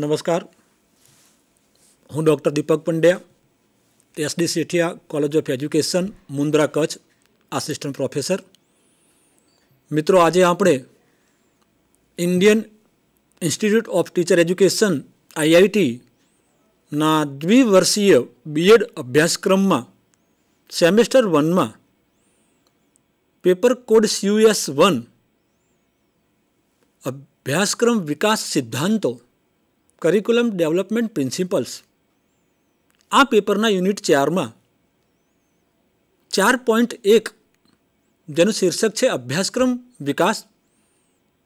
નમસ્કાર હું doctor Deepak Pandya SD Sethia college of education Mundra Kutch assistant professor મિત્રો આજે આપણે Indian institute of teacher education આઈઆઈટીના દ્વિવર્ષીય બીએડ અભ્યાસક્રમમાં સેમેસ્ટર વનમાં પેપર કોડ સીયુએસ વન અભ્યાસક્રમ વિકાસ સિદ્ધાંતો કરિકુલમ ડેવલપમેન્ટ પ્રિન્સિપલ્સ આ પેપરના યુનિટ ચારમાં ચાર પોઈન્ટ એક જેનું શીર્ષક છે અભ્યાસક્રમ વિકાસ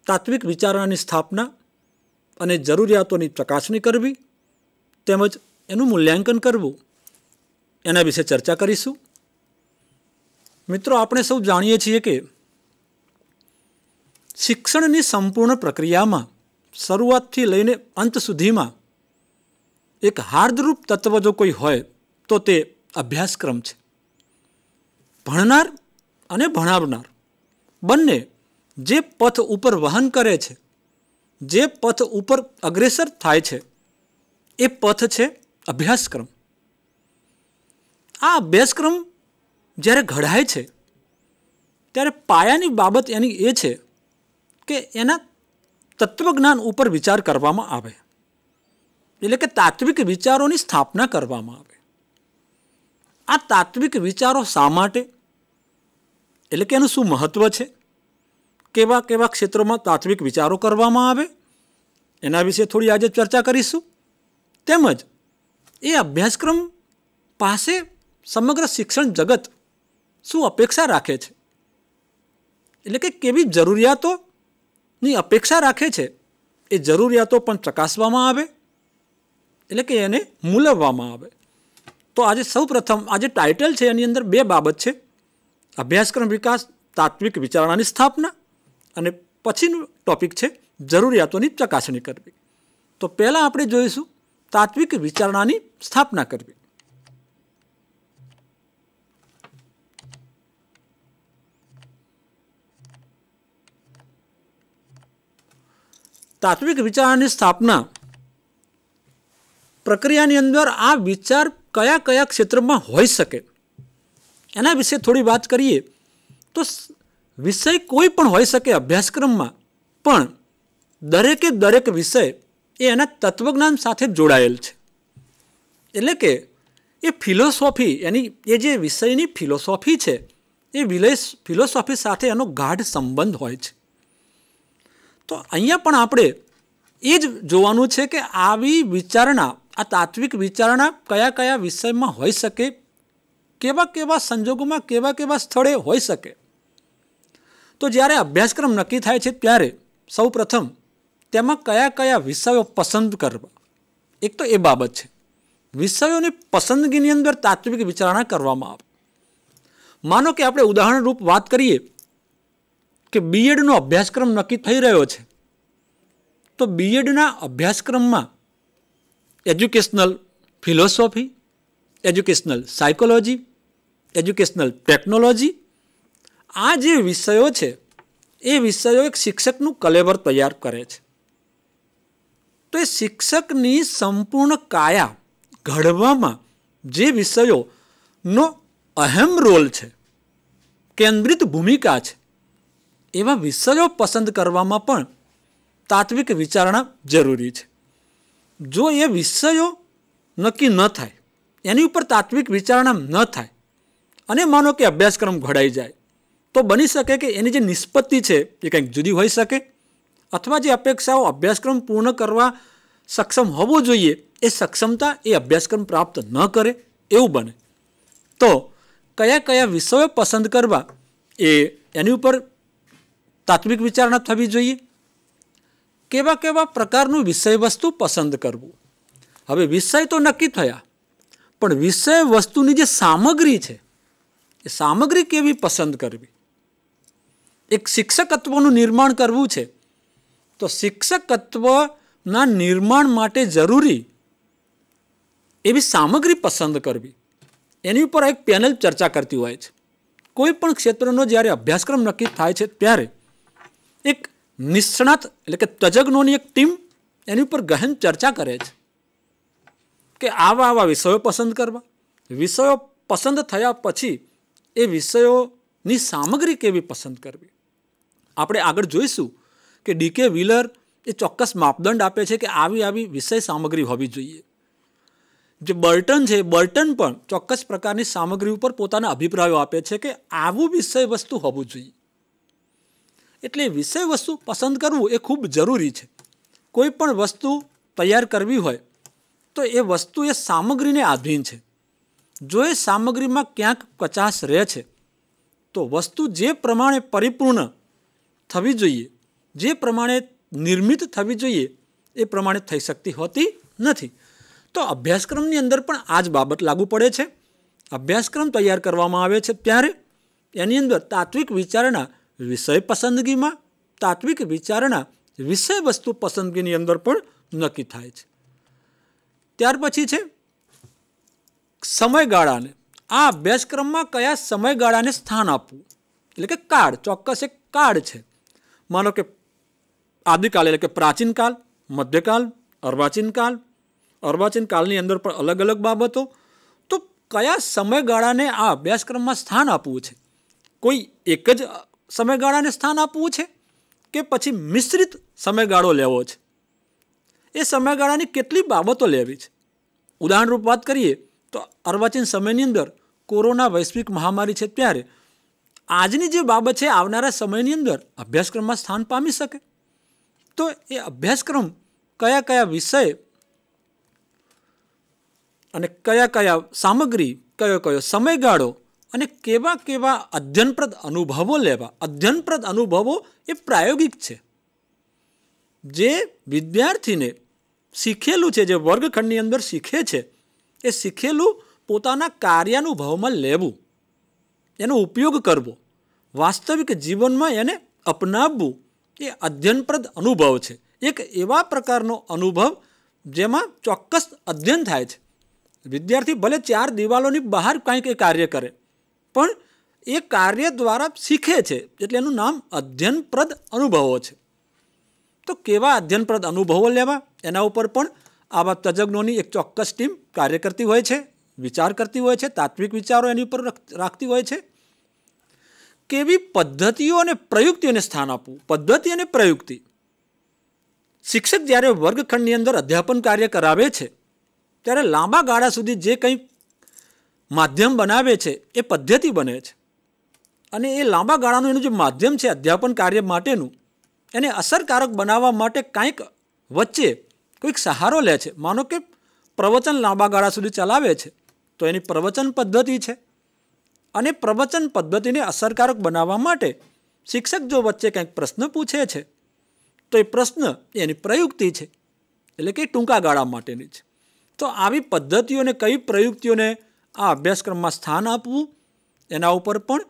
તાત્વિક વિચારણાની સ્થાપના અને જરૂરિયાતોની ચકાસણી કરવી તેમજ એનું મૂલ્યાંકન કરવું એના વિશે ચર્ચા કરીશું મિત્રો આપણે સૌ જાણીએ છીએ કે શિક્ષણની સંપૂર્ણ પ્રક્રિયામાં શરૂઆતથી લઈને અંત સુધીમાં એક હાર્દરૂપ તત્વ જો કોઈ હોય તો તે અભ્યાસક્રમ છે ભણનાર અને ભણાવનાર બંને જે પથ ઉપર વહન કરે છે જે પથ ઉપર અગ્રેસર થાય છે એ પથ છે અભ્યાસક્રમ આ અભ્યાસક્રમ જ્યારે ઘડાય છે ત્યારે પાયાની બાબત એની એ છે કે એના તત્વજ્ઞાન ઉપર વિચાર કરવામાં આવે એટલે કે તાત્વિક વિચારોની સ્થાપના કરવામાં આવે આ તાત્વિક વિચારો શા માટે એટલે કે એનું શું મહત્ત્વ છે કેવા કેવા ક્ષેત્રોમાં તાત્વિક વિચારો કરવામાં આવે એના વિશે થોડી આજે ચર્ચા કરીશું તેમજ એ અભ્યાસક્રમ પાસે સમગ્ર શિક્ષણ જગત શું અપેક્ષા રાખે છે એટલે કે કેવી જરૂરિયાતો ની અપેક્ષા રાખે છે એ જરૂરિયાતો પણ ચકાસવામાં આવે એટલે કે એને મૂલવવામાં આવે તો આજે સૌ પ્રથમ આજે ટાઇટલ છે એની અંદર બે બાબત છે અભ્યાસક્રમ વિકાસ તાત્વિક વિચારણાની સ્થાપના અને પછીનું ટોપિક છે જરૂરિયાતોની ચકાસણી કરવી તો પહેલાં આપણે જોઈશું તાત્વિક વિચારણાની સ્થાપના કરવી તાત્વિક વિચારની સ્થાપના પ્રક્રિયાની અંદર આ વિચાર કયા કયા ક્ષેત્રમાં હોઈ શકે એના વિશે થોડી વાત કરીએ તો વિષય કોઈ પણ હોઈ શકે અભ્યાસક્રમમાં પણ દરેકે દરેક વિષય એ એના તત્વજ્ઞાન સાથે જોડાયેલ છે એટલે કે એ ફિલોસોફી એની એ જે વિષયની ફિલોસોફી છે એ વિલય ફિલોસોફી સાથે એનો ગાઢ સંબંધ હોય છે તો અહીંયા પણ આપણે એ જ જોવાનું છે કે આવી વિચારણા આ તાત્વિક વિચારણા કયા કયા વિષયમાં હોઈ શકે કેવા કેવા સંજોગોમાં કેવા કેવા સ્થળે હોઈ શકે તો જ્યારે અભ્યાસક્રમ નક્કી થાય છે ત્યારે સૌ પ્રથમ તેમાં કયા કયા વિષયો પસંદ કરવા એક તો એ બાબત છે વિષયોની પસંદગીની અંદર તાત્વિક વિચારણા કરવામાં આવે માનો કે આપણે ઉદાહરણરૂપ વાત કરીએ કે બીએડનો અભ્યાસક્રમ નક્કી થઈ રહ્યો છે તો બીએડના અભ્યાસક્રમમાં educational philosophy educational psychology educational technology આ જે વિષયો છે એ વિષયો એક શિક્ષકનું કલેબર તૈયાર કરે છે તો એ શિક્ષકની સંપૂર્ણ કાયા ઘડવામાં જે વિષયોનો અહેમ રોલ છે કેન્દ્રિત ભૂમિકા છે એવા વિષયો પસંદ કરવામાં પણ તાત્વિક વિચારણા જરૂરી છે જો એ વિષયો નક્કી ન થાય એની ઉપર તાત્વિક વિચારણા ન થાય અને માનો કે અભ્યાસક્રમ ઘડાઈ જાય તો બની શકે કે એની જે નિષ્પત્તિ છે એ કંઈક જુદી હોઈ શકે અથવા જે અપેક્ષાઓ અભ્યાસક્રમ પૂર્ણ કરવા સક્ષમ હોવો જોઈએ એ સક્ષમતા એ અભ્યાસક્રમ પ્રાપ્ત ન કરે એવું બને તો કયા કયા વિષયો પસંદ કરવા એ એની ઉપર તાત્વિક વિચારણા થવી જોઈએ કેવા કેવા પ્રકારનું વિષય વસ્તુ પસંદ કરવું હવે વિષય તો નક્કી થયા પણ વિષય વસ્તુની જે સામગ્રી છે એ સામગ્રી કેવી પસંદ કરવી એક શિક્ષકત્વનું નિર્માણ કરવું છે તો શિક્ષકત્વના નિર્માણ માટે જરૂરી એવી સામગ્રી પસંદ કરવી એની ઉપર એક પેનલ ચર્ચા કરતી હોય છે કોઈ પણ ક્ષેત્રનો જ્યારે અભ્યાસક્રમ નક્કી થાય છે ત્યારે એક નિષ્ણાત એટલે કે તજજ્ઞોની એક ટીમ એની ઉપર ગહન ચર્ચા કરે છે કે આવા આવા વિષયો પસંદ કરવા વિષયો પસંદ થયા પછી એ વિષયોની સામગ્રી કેવી પસંદ કરવી આપણે આગળ જોઈશું કે ડીકે વ્હીલર એ ચોક્કસ માપદંડ આપે છે કે આવી આવી વિષય સામગ્રી હોવી જોઈએ જે બર્ટન છે બર્ટન પણ ચોક્કસ પ્રકારની સામગ્રી ઉપર પોતાના અભિપ્રાયો આપે છે કે આવું વિષય વસ્તુ હોવું જોઈએ એટલે વિષય વસ્તુ પસંદ કરવું એ ખૂબ જરૂરી છે કોઈ પણ વસ્તુ તૈયાર કરવી હોય તો એ વસ્તુ એ સામગ્રીને આધીન છે જો એ સામગ્રીમાં ક્યાંક કચાશ રહે છે તો વસ્તુ જે પ્રમાણે પરિપૂર્ણ થવી જોઈએ જે પ્રમાણે નિર્મિત થવી જોઈએ એ પ્રમાણે થઈ શકતી હોતી નથી તો અભ્યાસક્રમની અંદર પણ આ જ બાબત લાગુ પડે છે અભ્યાસક્રમ તૈયાર કરવામાં આવે છે ત્યારે એની અંદર તાત્વિક વિચારણા વિષય પસંદગીમાં તાત્વિક વિચારણા વિષય વસ્તુ પસંદગીની અંદર પણ નક્કી થાય છે ત્યાર પછી છે સમયગાળાને આ અભ્યાસક્રમમાં કયા સમયગાળાને સ્થાન આપવું એટલે કે કાળ ચોક્કસ એક કાળ છે માનો કે આદિકાલ એટલે કે પ્રાચીનકાલ મધ્યકાલ અર્વાચીન કાળ અર્વાચીન કાળની અંદર પણ અલગ અલગ બાબતો તો કયા સમયગાળાને આ અભ્યાસક્રમમાં સ્થાન આપવું છે કોઈ એક જ સમયગાળાને સ્થાન આપવું છે કે પછી મિશ્રિત સમયગાળો લેવો છે એ સમયગાળાની કેટલી બાબતો લેવી છે ઉદાહરણરૂપ વાત કરીએ તો અર્વાચીન સમયની અંદર કોરોના વૈશ્વિક મહામારી છે ત્યારે આજની જે બાબત છે આવનારા સમયની અંદર અભ્યાસક્રમમાં સ્થાન પામી શકે તો એ અભ્યાસક્રમ કયા કયા વિષય અને કયા કયા સામગ્રી કયો કયો સમયગાળો અને કેવા કેવા અધ્યયનપ્રદ અનુભવો લેવા અધ્યયનપ્રદ અનુભવો એ પ્રાયોગિક છે જે વિદ્યાર્થીને શીખેલું છે જે વર્ગખંડની અંદર શીખે છે એ શીખેલું પોતાના કાર્યાનુભવમાં લેવું એનો ઉપયોગ કરવો વાસ્તવિક જીવનમાં એને અપનાવવું એ અધ્યયનપ્રદ અનુભવ છે એક એવા પ્રકારનો અનુભવ જેમાં ચોક્કસ અધ્યયન થાય છે વિદ્યાર્થી ભલે ચાર દિવાલોની બહાર કાંઈક એ કાર્ય કરે પણ એ કાર્ય દ્વારા શીખે છે એટલે એનું નામ અધ્યયનપ્રદ અનુભવો છે તો કેવા અધ્યયનપ્રદ અનુભવો લેવા એના ઉપર પણ આવા તજજ્ઞોની એક ચોક્કસ ટીમ કાર્ય કરતી હોય છે વિચાર કરતી હોય છે તાત્વિક વિચારો એની ઉપર રાખતી હોય છે કેવી પદ્ધતિઓ અને પ્રયુક્તિઓને સ્થાન આપવું પદ્ધતિ અને પ્રયુક્તિ શિક્ષક જ્યારે વર્ગખંડની અંદર અધ્યાપન કાર્ય કરાવે છે ત્યારે લાંબા ગાળા સુધી જે કંઈ માધ્યમ બનાવે છે એ પદ્ધતિ બને છે અને એ લાંબા ગાળાનું એનું જે માધ્યમ છે અધ્યાપન કાર્ય માટેનું એને અસરકારક બનાવવા માટે કાંઈક વચ્ચે કોઈક સહારો લે છે માનો કે પ્રવચન લાંબા ગાળા સુધી ચલાવે છે તો એની પ્રવચન પદ્ધતિ છે અને પ્રવચન પદ્ધતિને અસરકારક બનાવવા માટે શિક્ષક જો વચ્ચે કંઈક પ્રશ્ન પૂછે છે તો એ પ્રશ્ન એની પ્રયુક્તિ છે એટલે કે ટૂંકા ગાળા માટેની છે તો આવી પદ્ધતિઓને કઈ પ્રયુક્તિઓને આ અભ્યાસક્રમમાં સ્થાન આપવું એના ઉપર પણ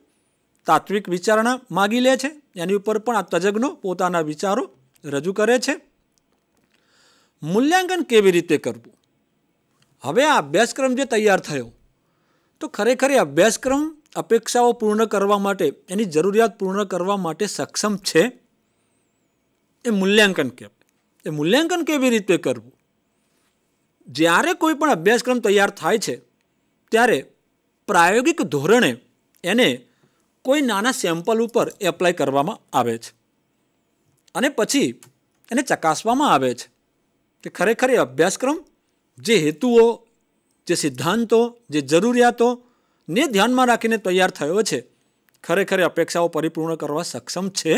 તાત્વિક વિચારણા માગી લે છે એની ઉપર પણ આ તજજ્ઞો પોતાના વિચારો રજૂ કરે છે મૂલ્યાંકન કેવી રીતે કરવું હવે આ અભ્યાસક્રમ જે તૈયાર થયો તો ખરેખર એ અભ્યાસક્રમ અપેક્ષાઓ પૂર્ણ કરવા માટે એની જરૂરિયાત પૂર્ણ કરવા માટે સક્ષમ છે એ મૂલ્યાંકન કહેવાય એ મૂલ્યાંકન કેવી રીતે કરવું જ્યારે કોઈ પણ અભ્યાસક્રમ તૈયાર થાય છે ત્યારે પ્રાયોગિક ધોરણે એને કોઈ નાના સેમ્પલ ઉપર એપ્લાય કરવામાં આવે છે અને પછી એને ચકાસવામાં આવે છે કે ખરેખર એ અભ્યાસક્રમ જે હેતુઓ જે સિદ્ધાંતો જે જરૂરિયાતો ને ધ્યાનમાં રાખીને તૈયાર થયો છે ખરેખર અપેક્ષાઓ પરિપૂર્ણ કરવા સક્ષમ છે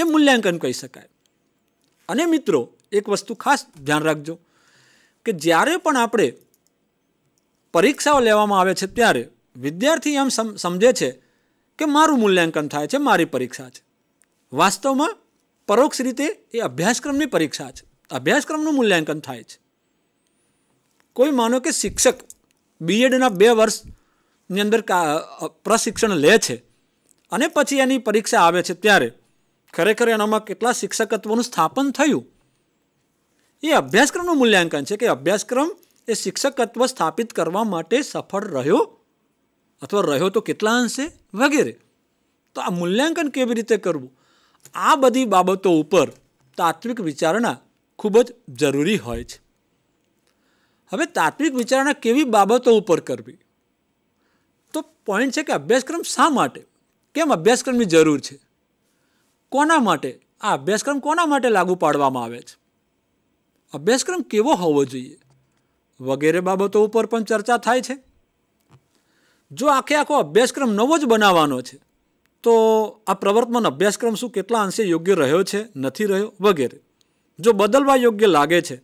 એ મૂલ્યાંકન કહી શકાય અને મિત્રો એક વસ્તુ ખાસ ધ્યાન રાખજો કે જ્યારે પણ આપણે પરીક્ષાઓ લેવામાં આવે છે ત્યારે વિદ્યાર્થી એમ સમજે છે કે મારું મૂલ્યાંકન થાય છે મારી પરીક્ષા છે વાસ્તવમાં પરોક્ષ રીતે એ અભ્યાસક્રમની પરીક્ષા છે અભ્યાસક્રમનું મૂલ્યાંકન થાય છે કોઈ માનો કે શિક્ષક બીએડના બે વર્ષની અંદર પ્રશિક્ષણ લે છે અને પછી એની પરીક્ષા આવે છે ત્યારે ખરેખર એનામાં કેટલા શિક્ષકત્વનું સ્થાપન થયું એ અભ્યાસક્રમનું મૂલ્યાંકન છે કે અભ્યાસક્રમ એ શિક્ષકત્વ સ્થાપિત કરવા માટે સફળ રહ્યો અથવા રહ્યો તો કેટલા અંશે વગેરે તો આ મૂલ્યાંકન કેવી રીતે કરવું આ બધી બાબતો ઉપર તાત્વિક વિચારણા ખૂબ જ જરૂરી હોય છે હવે તાત્વિક વિચારણા કેવી બાબતો ઉપર કરવી તો પોઈન્ટ છે કે અભ્યાસક્રમ શા માટે કેમ અભ્યાસક્રમની જરૂર છે કોના માટે આ અભ્યાસક્રમ કોના માટે લાગુ પાડવામાં આવે છે અભ્યાસક્રમ કેવો હોવો જોઈએ વગેરે બાબતો ઉપર પણ ચર્ચા થાય છે જો આખે આખો અભ્યાસક્રમ નવો જ બનાવવાનો છે તો આ પ્રવર્તમાન અભ્યાસક્રમ શું કેટલા અંશે યોગ્ય રહ્યો છે નથી રહ્યો વગેરે જો બદલવા યોગ્ય લાગે છે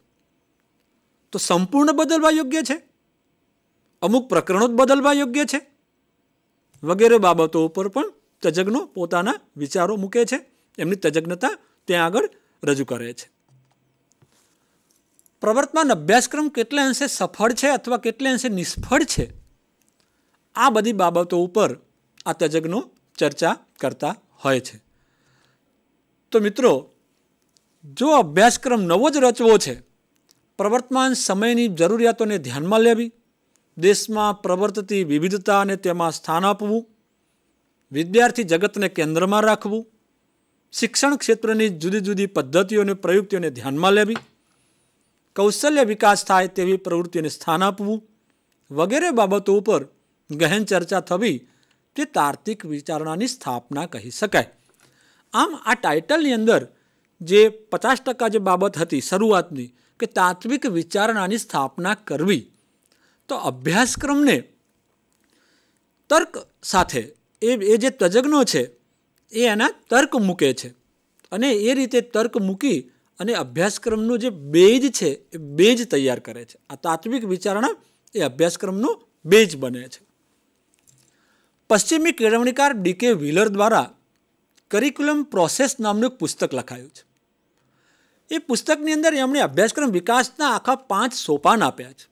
તો સંપૂર્ણ બદલવા યોગ્ય છે અમુક પ્રકરણો જ બદલવા યોગ્ય છે વગેરે બાબતો ઉપર પણ તજજ્ઞો પોતાના વિચારો મૂકે છે એમની તજજ્ઞતા ત્યાં આગળ રજૂ કરે છે પ્રવર્તમાન અભ્યાસક્રમ કેટલા અંશે સફળ છે અથવા કેટલા અંશે નિષ્ફળ છે આ બધી બાબતો ઉપર આ તજજ્ઞો ચર્ચા કરતા હોય છે તો મિત્રો જો અભ્યાસક્રમ નવો જ રચવો છે પ્રવર્તમાન સમયની જરૂરિયાતોને ધ્યાનમાં લેવી દેશમાં પ્રવર્તતી વિવિધતાને તેમાં સ્થાન આપવું વિદ્યાર્થી જગતને કેન્દ્રમાં રાખવું શિક્ષણ ક્ષેત્રની જુદી જુદી પદ્ધતિઓને પ્રયુક્તિઓને ધ્યાનમાં લેવી કૌશલ્ય વિકાસ થાય તેવી પ્રવૃત્તિને સ્થાન આપવું વગેરે બાબતો ઉપર ગહેન ચર્ચા થવી તે તાર્તિક વિચારણાની સ્થાપના કહી શકાય આમ આ ટાઇટલની અંદર જે પચાસ ટકા જે બાબત હતી શરૂઆતની કે તાત્વિક વિચારણાની સ્થાપના કરવી તો અભ્યાસક્રમને તર્ક સાથે એ એ જે તજજ્ઞો છે એ એના તર્ક મૂકે છે અને એ રીતે તર્ક મૂકી અને અભ્યાસક્રમનું જે બેજ છે એ બેજ તૈયાર કરે છે આ તાત્વિક વિચારણા એ અભ્યાસક્રમનું બેજ બને છે પશ્ચિમી કેળવણીકાર ડીકે વ્હીલર દ્વારા કરિક્યુલમ પ્રોસેસ નામનું એક પુસ્તક લખાયું છે એ પુસ્તકની અંદર એમણે અભ્યાસક્રમ વિકાસના આખા પાંચ સોપાન આપ્યા છે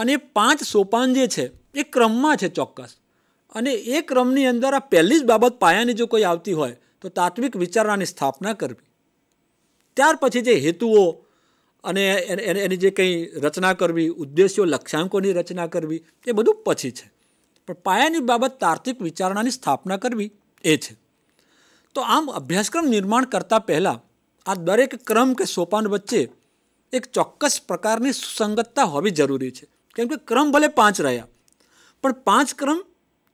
અને પાંચ સોપાન જે છે એ ક્રમમાં છે ચોક્કસ અને એ ક્રમની અંદર આ પહેલી જ બાબત પાયાની જો કોઈ આવતી હોય તો તાત્વિક વિચારણાની સ્થાપના કરવી ત્યાર પછી જે હેતુઓ અને એની જે કંઈ રચના કરવી ઉદ્દેશ્યો લક્ષ્યાંકોની રચના કરવી એ બધું પછી છે પણ પાયાની બાબત તાર્કિક વિચારણાની સ્થાપના કરવી એ છે તો આમ અભ્યાસક્રમ નિર્માણ કરતાં પહેલાં આ દરેક ક્રમ કે સોપાન વચ્ચે એક ચોક્કસ પ્રકારની સુસંગતતા હોવી જરૂરી છે કેમ કે ક્રમ ભલે પાંચ રહ્યા પણ પાંચ ક્રમ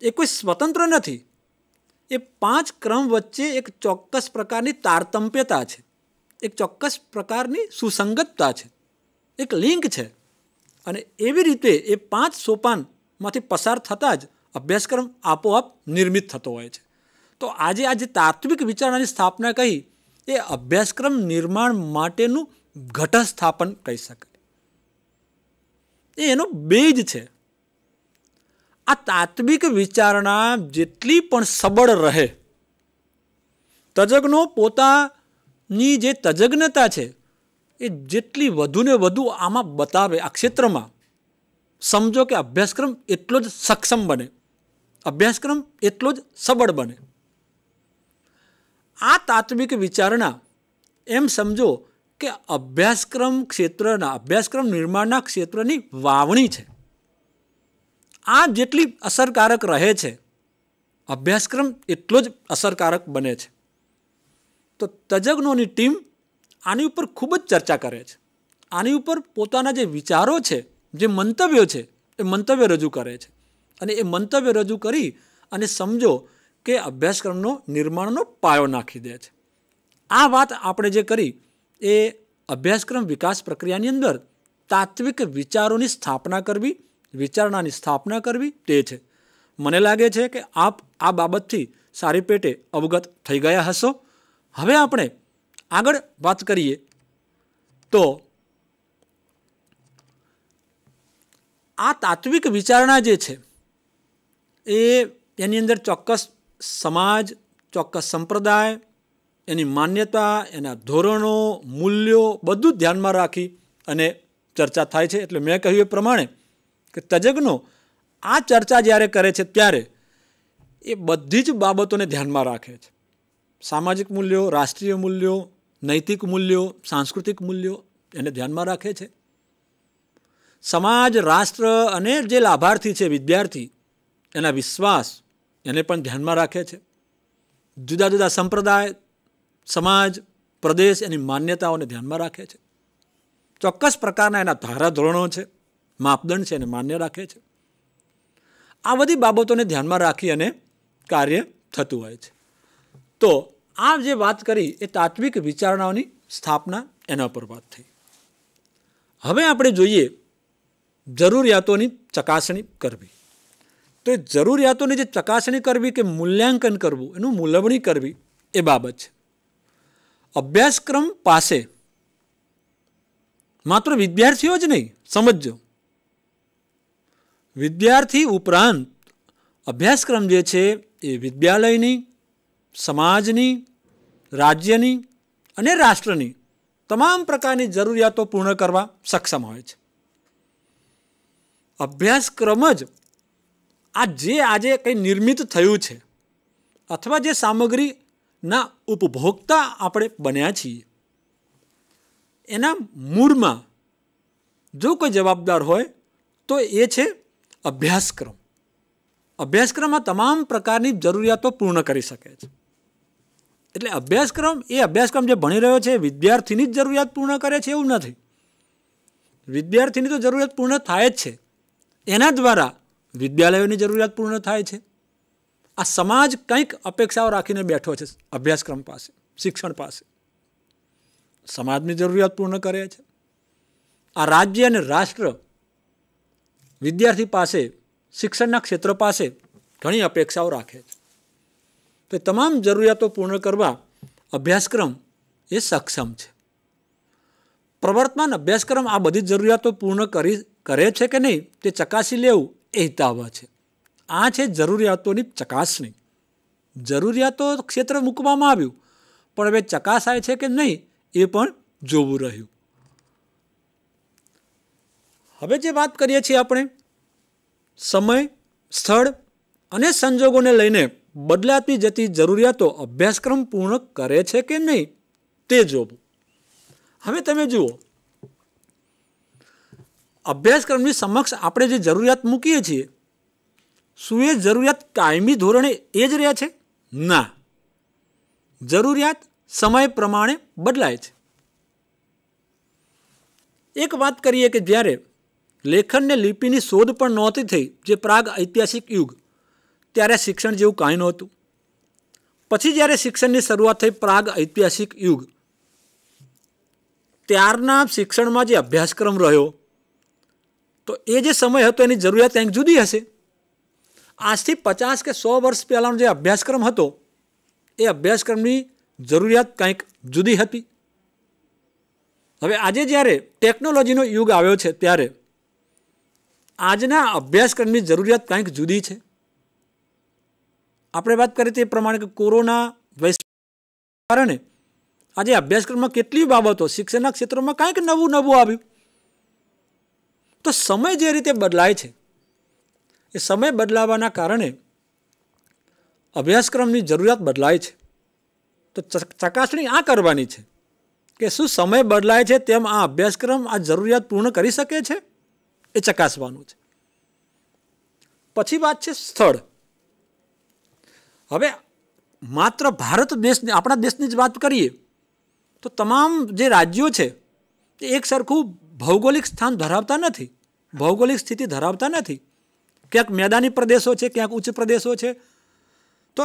એ કોઈ સ્વતંત્ર નથી એ પાંચ ક્રમ વચ્ચે એક ચોક્કસ પ્રકારની તારતમ્યતા છે એક ચોક્કસ પ્રકારની સુસંગતતા છે એક લિંક છે અને એવી રીતે એ પાંચ સોપાનમાંથી પસાર થતાં જ અભ્યાસક્રમ આપોઆપ નિર્મિત થતો હોય છે તો આજે આ જે તાત્વિક વિચારણાની સ્થાપના કહી એ અભ્યાસક્રમ નિર્માણ માટેનું ઘટસ્થાપન કહી શકાય એ એનો બેજ છે આ તાત્વિક વિચારણા જેટલી પણ સબળ રહે તજજ્ઞો પોતા ની જે તજજ્ઞતા છે એ જેટલી વધુને વધુ આમાં બતાવે આ ક્ષેત્રમાં સમજો કે અભ્યાસક્રમ એટલો જ સક્ષમ બને અભ્યાસક્રમ એટલો જ સબળ બને આ તાત્વિક વિચારણા એમ સમજો કે અભ્યાસક્રમ ક્ષેત્રના અભ્યાસક્રમ નિર્માણના ક્ષેત્રની વાવણી છે આ જેટલી અસરકારક રહે છે અભ્યાસક્રમ એટલો જ અસરકારક બને છે તો તજજ્ઞોની ટીમ આની ઉપર ખૂબ જ ચર્ચા કરે છે આની ઉપર પોતાના જે વિચારો છે જે મંતવ્યો છે એ મંતવ્ય રજૂ કરે છે અને એ મંતવ્ય રજૂ કરી અને સમજો કે અભ્યાસક્રમનો નિર્માણનો પાયો નાખી દે છે આ વાત આપણે જે કરી એ અભ્યાસક્રમ વિકાસ પ્રક્રિયાની અંદર તાત્વિક વિચારોની સ્થાપના કરવી વિચારણાની સ્થાપના કરવી તે છે મને લાગે છે કે આપ આ બાબતથી સારી પેટે અવગત થઈ ગયા હશો હવે આપણે આગળ વાત કરીએ તો આ તાત્વિક વિચારણા જે છે એ એની અંદર ચોક્કસ સમાજ ચોક્કસ સંપ્રદાય એની માન્યતા એના ધોરણો મૂલ્યો બધું જ ધ્યાનમાં રાખી અને ચર્ચા થાય છે એટલે મેં કહ્યું એ પ્રમાણે કે તજજ્ઞો આ ચર્ચા જ્યારે કરે છે ત્યારે એ બધી જ બાબતોને ધ્યાનમાં રાખે છે સામાજિક મૂલ્યો રાષ્ટ્રીય મૂલ્યો નૈતિક મૂલ્યો સાંસ્કૃતિક મૂલ્યો એને ધ્યાનમાં રાખે છે સમાજ રાષ્ટ્ર અને જે લાભાર્થી છે વિદ્યાર્થી એના વિશ્વાસ એને પણ ધ્યાનમાં રાખે છે જુદા જુદા સંપ્રદાય સમાજ પ્રદેશ એની માન્યતાઓને ધ્યાનમાં રાખે છે ચોક્કસ પ્રકારના એના ધારાધોરણો છે માપદંડ છે એને માન્ય રાખે છે આ બધી બાબતોને ધ્યાનમાં રાખી અને કાર્ય થતું હોય છે તો આ જે વાત કરી એ તાત્વિક વિચારણાઓની સ્થાપના એના પર વાત થઈ હવે આપણે જોઈએ જરૂરિયાતોની ચકાસણી કરવી તો એ જરૂરિયાતોની જે ચકાસણી કરવી કે મૂલ્યાંકન કરવું એનું મૂલવણી કરવી એ બાબત છે અભ્યાસક્રમ પાસે માત્ર વિદ્યાર્થીઓ જ નહીં સમજજો વિદ્યાર્થી ઉપરાંત અભ્યાસક્રમ જે છે એ વિદ્યાલયની સમાજની રાજ્યની અને રાષ્ટ્રની તમામ પ્રકારની જરૂરિયાતો પૂર્ણ કરવા સક્ષમ હોય છે અભ્યાસક્રમ જ આ જે આજે કંઈ નિર્મિત થયું છે અથવા જે સામગ્રીના ઉપભોક્તા આપણે બન્યા છીએ એના મૂળમાં જો કોઈ જવાબદાર હોય તો એ છે અભ્યાસક્રમ અભ્યાસક્રમમાં તમામ પ્રકારની જરૂરિયાતો પૂર્ણ કરી શકે છે એટલે અભ્યાસક્રમ એ અભ્યાસક્રમ જે ભણી રહ્યો છે વિદ્યાર્થીની જ જરૂરિયાત પૂર્ણ કરે છે એવું નથી વિદ્યાર્થીની તો જરૂરિયાત પૂર્ણ થાય જ છે એના દ્વારા વિદ્યાલયોની જરૂરિયાત પૂર્ણ થાય છે આ સમાજ કંઈક અપેક્ષાઓ રાખીને બેઠો છે અભ્યાસક્રમ પાસે શિક્ષણ પાસે સમાજની જરૂરિયાત પૂર્ણ કરે છે આ રાજ્ય અને રાષ્ટ્ર વિદ્યાર્થી પાસે શિક્ષણના ક્ષેત્ર પાસે ઘણી અપેક્ષાઓ રાખે છે તો તમામ જરૂરિયાતો પૂર્ણ કરવા અભ્યાસક્રમ એ સક્ષમ છે પ્રવર્તમાન અભ્યાસક્રમ આ બધી જરૂરિયાતો પૂર્ણ કરી કરે છે કે નહીં તે ચકાસી લેવું એ હિતાવહ છે આ છે જરૂરિયાતોની ચકાસણી જરૂરિયાતો ક્ષેત્ર મૂકવામાં આવ્યું પણ હવે ચકાસાય છે કે નહીં એ પણ જોવું રહ્યું હવે જે વાત કરીએ છીએ આપણે સમય સ્થળ અને સંજોગોને લઈને બદલાતી જતી જરૂરિયાતો અભ્યાસક્રમ પૂર્ણ કરે છે કે નહીં તે જોવું હવે તમે જુઓ અભ્યાસક્રમની સમક્ષ આપણે જે જરૂરિયાત મૂકીએ છીએ શું એ જરૂરિયાત કાયમી ધોરણે એ જ રહ્યા છે ના જરૂરિયાત સમય પ્રમાણે બદલાય છે એક વાત કરીએ કે જ્યારે લેખનને લિપિની શોધ પણ નહોતી થઈ જે પ્રાગ ઐતિહાસિક યુગ ત્યારે શિક્ષણ જેવું કાંઈ નહોતું પછી જ્યારે શિક્ષણની શરૂઆત થઈ પ્રાગ ઐતિહાસિક યુગ ત્યારના શિક્ષણમાં જે અભ્યાસક્રમ રહ્યો તો એ જે સમય હતો એની જરૂરિયાત કંઈક જુદી હશે આજથી પચાસ કે સો વર્ષ પહેલાંનો જે અભ્યાસક્રમ હતો એ અભ્યાસક્રમની જરૂરિયાત કંઈક જુદી હતી હવે આજે જ્યારે ટેકનોલોજીનો યુગ આવ્યો છે ત્યારે આજના અભ્યાસક્રમની જરૂરિયાત કંઈક જુદી છે આપણે વાત કરીએ તે પ્રમાણે કે કોરોના વૈશ્વિક કારણે આજે અભ્યાસક્રમમાં કેટલી બાબતો શિક્ષણના ક્ષેત્રમાં કાંઈક નવું નવું આવ્યું તો સમય જે રીતે બદલાય છે એ સમય બદલાવાના કારણે અભ્યાસક્રમની જરૂરિયાત બદલાય છે તો ચકાસણી આ કરવાની છે કે શું સમય બદલાય છે તેમ આ અભ્યાસક્રમ આ જરૂરિયાત પૂર્ણ કરી શકે છે એ ચકાસવાનું છે પછી વાત છે સ્થળ હવે માત્ર ભારત દેશની આપણા દેશની જ વાત કરીએ તો તમામ જે રાજ્યો છે તે એક સરખું ભૌગોલિક સ્થાન ધરાવતા નથી ભૌગોલિક સ્થિતિ ધરાવતા નથી ક્યાંક મેદાની પ્રદેશો છે ક્યાંક ઉચ્ચ પ્રદેશો છે તો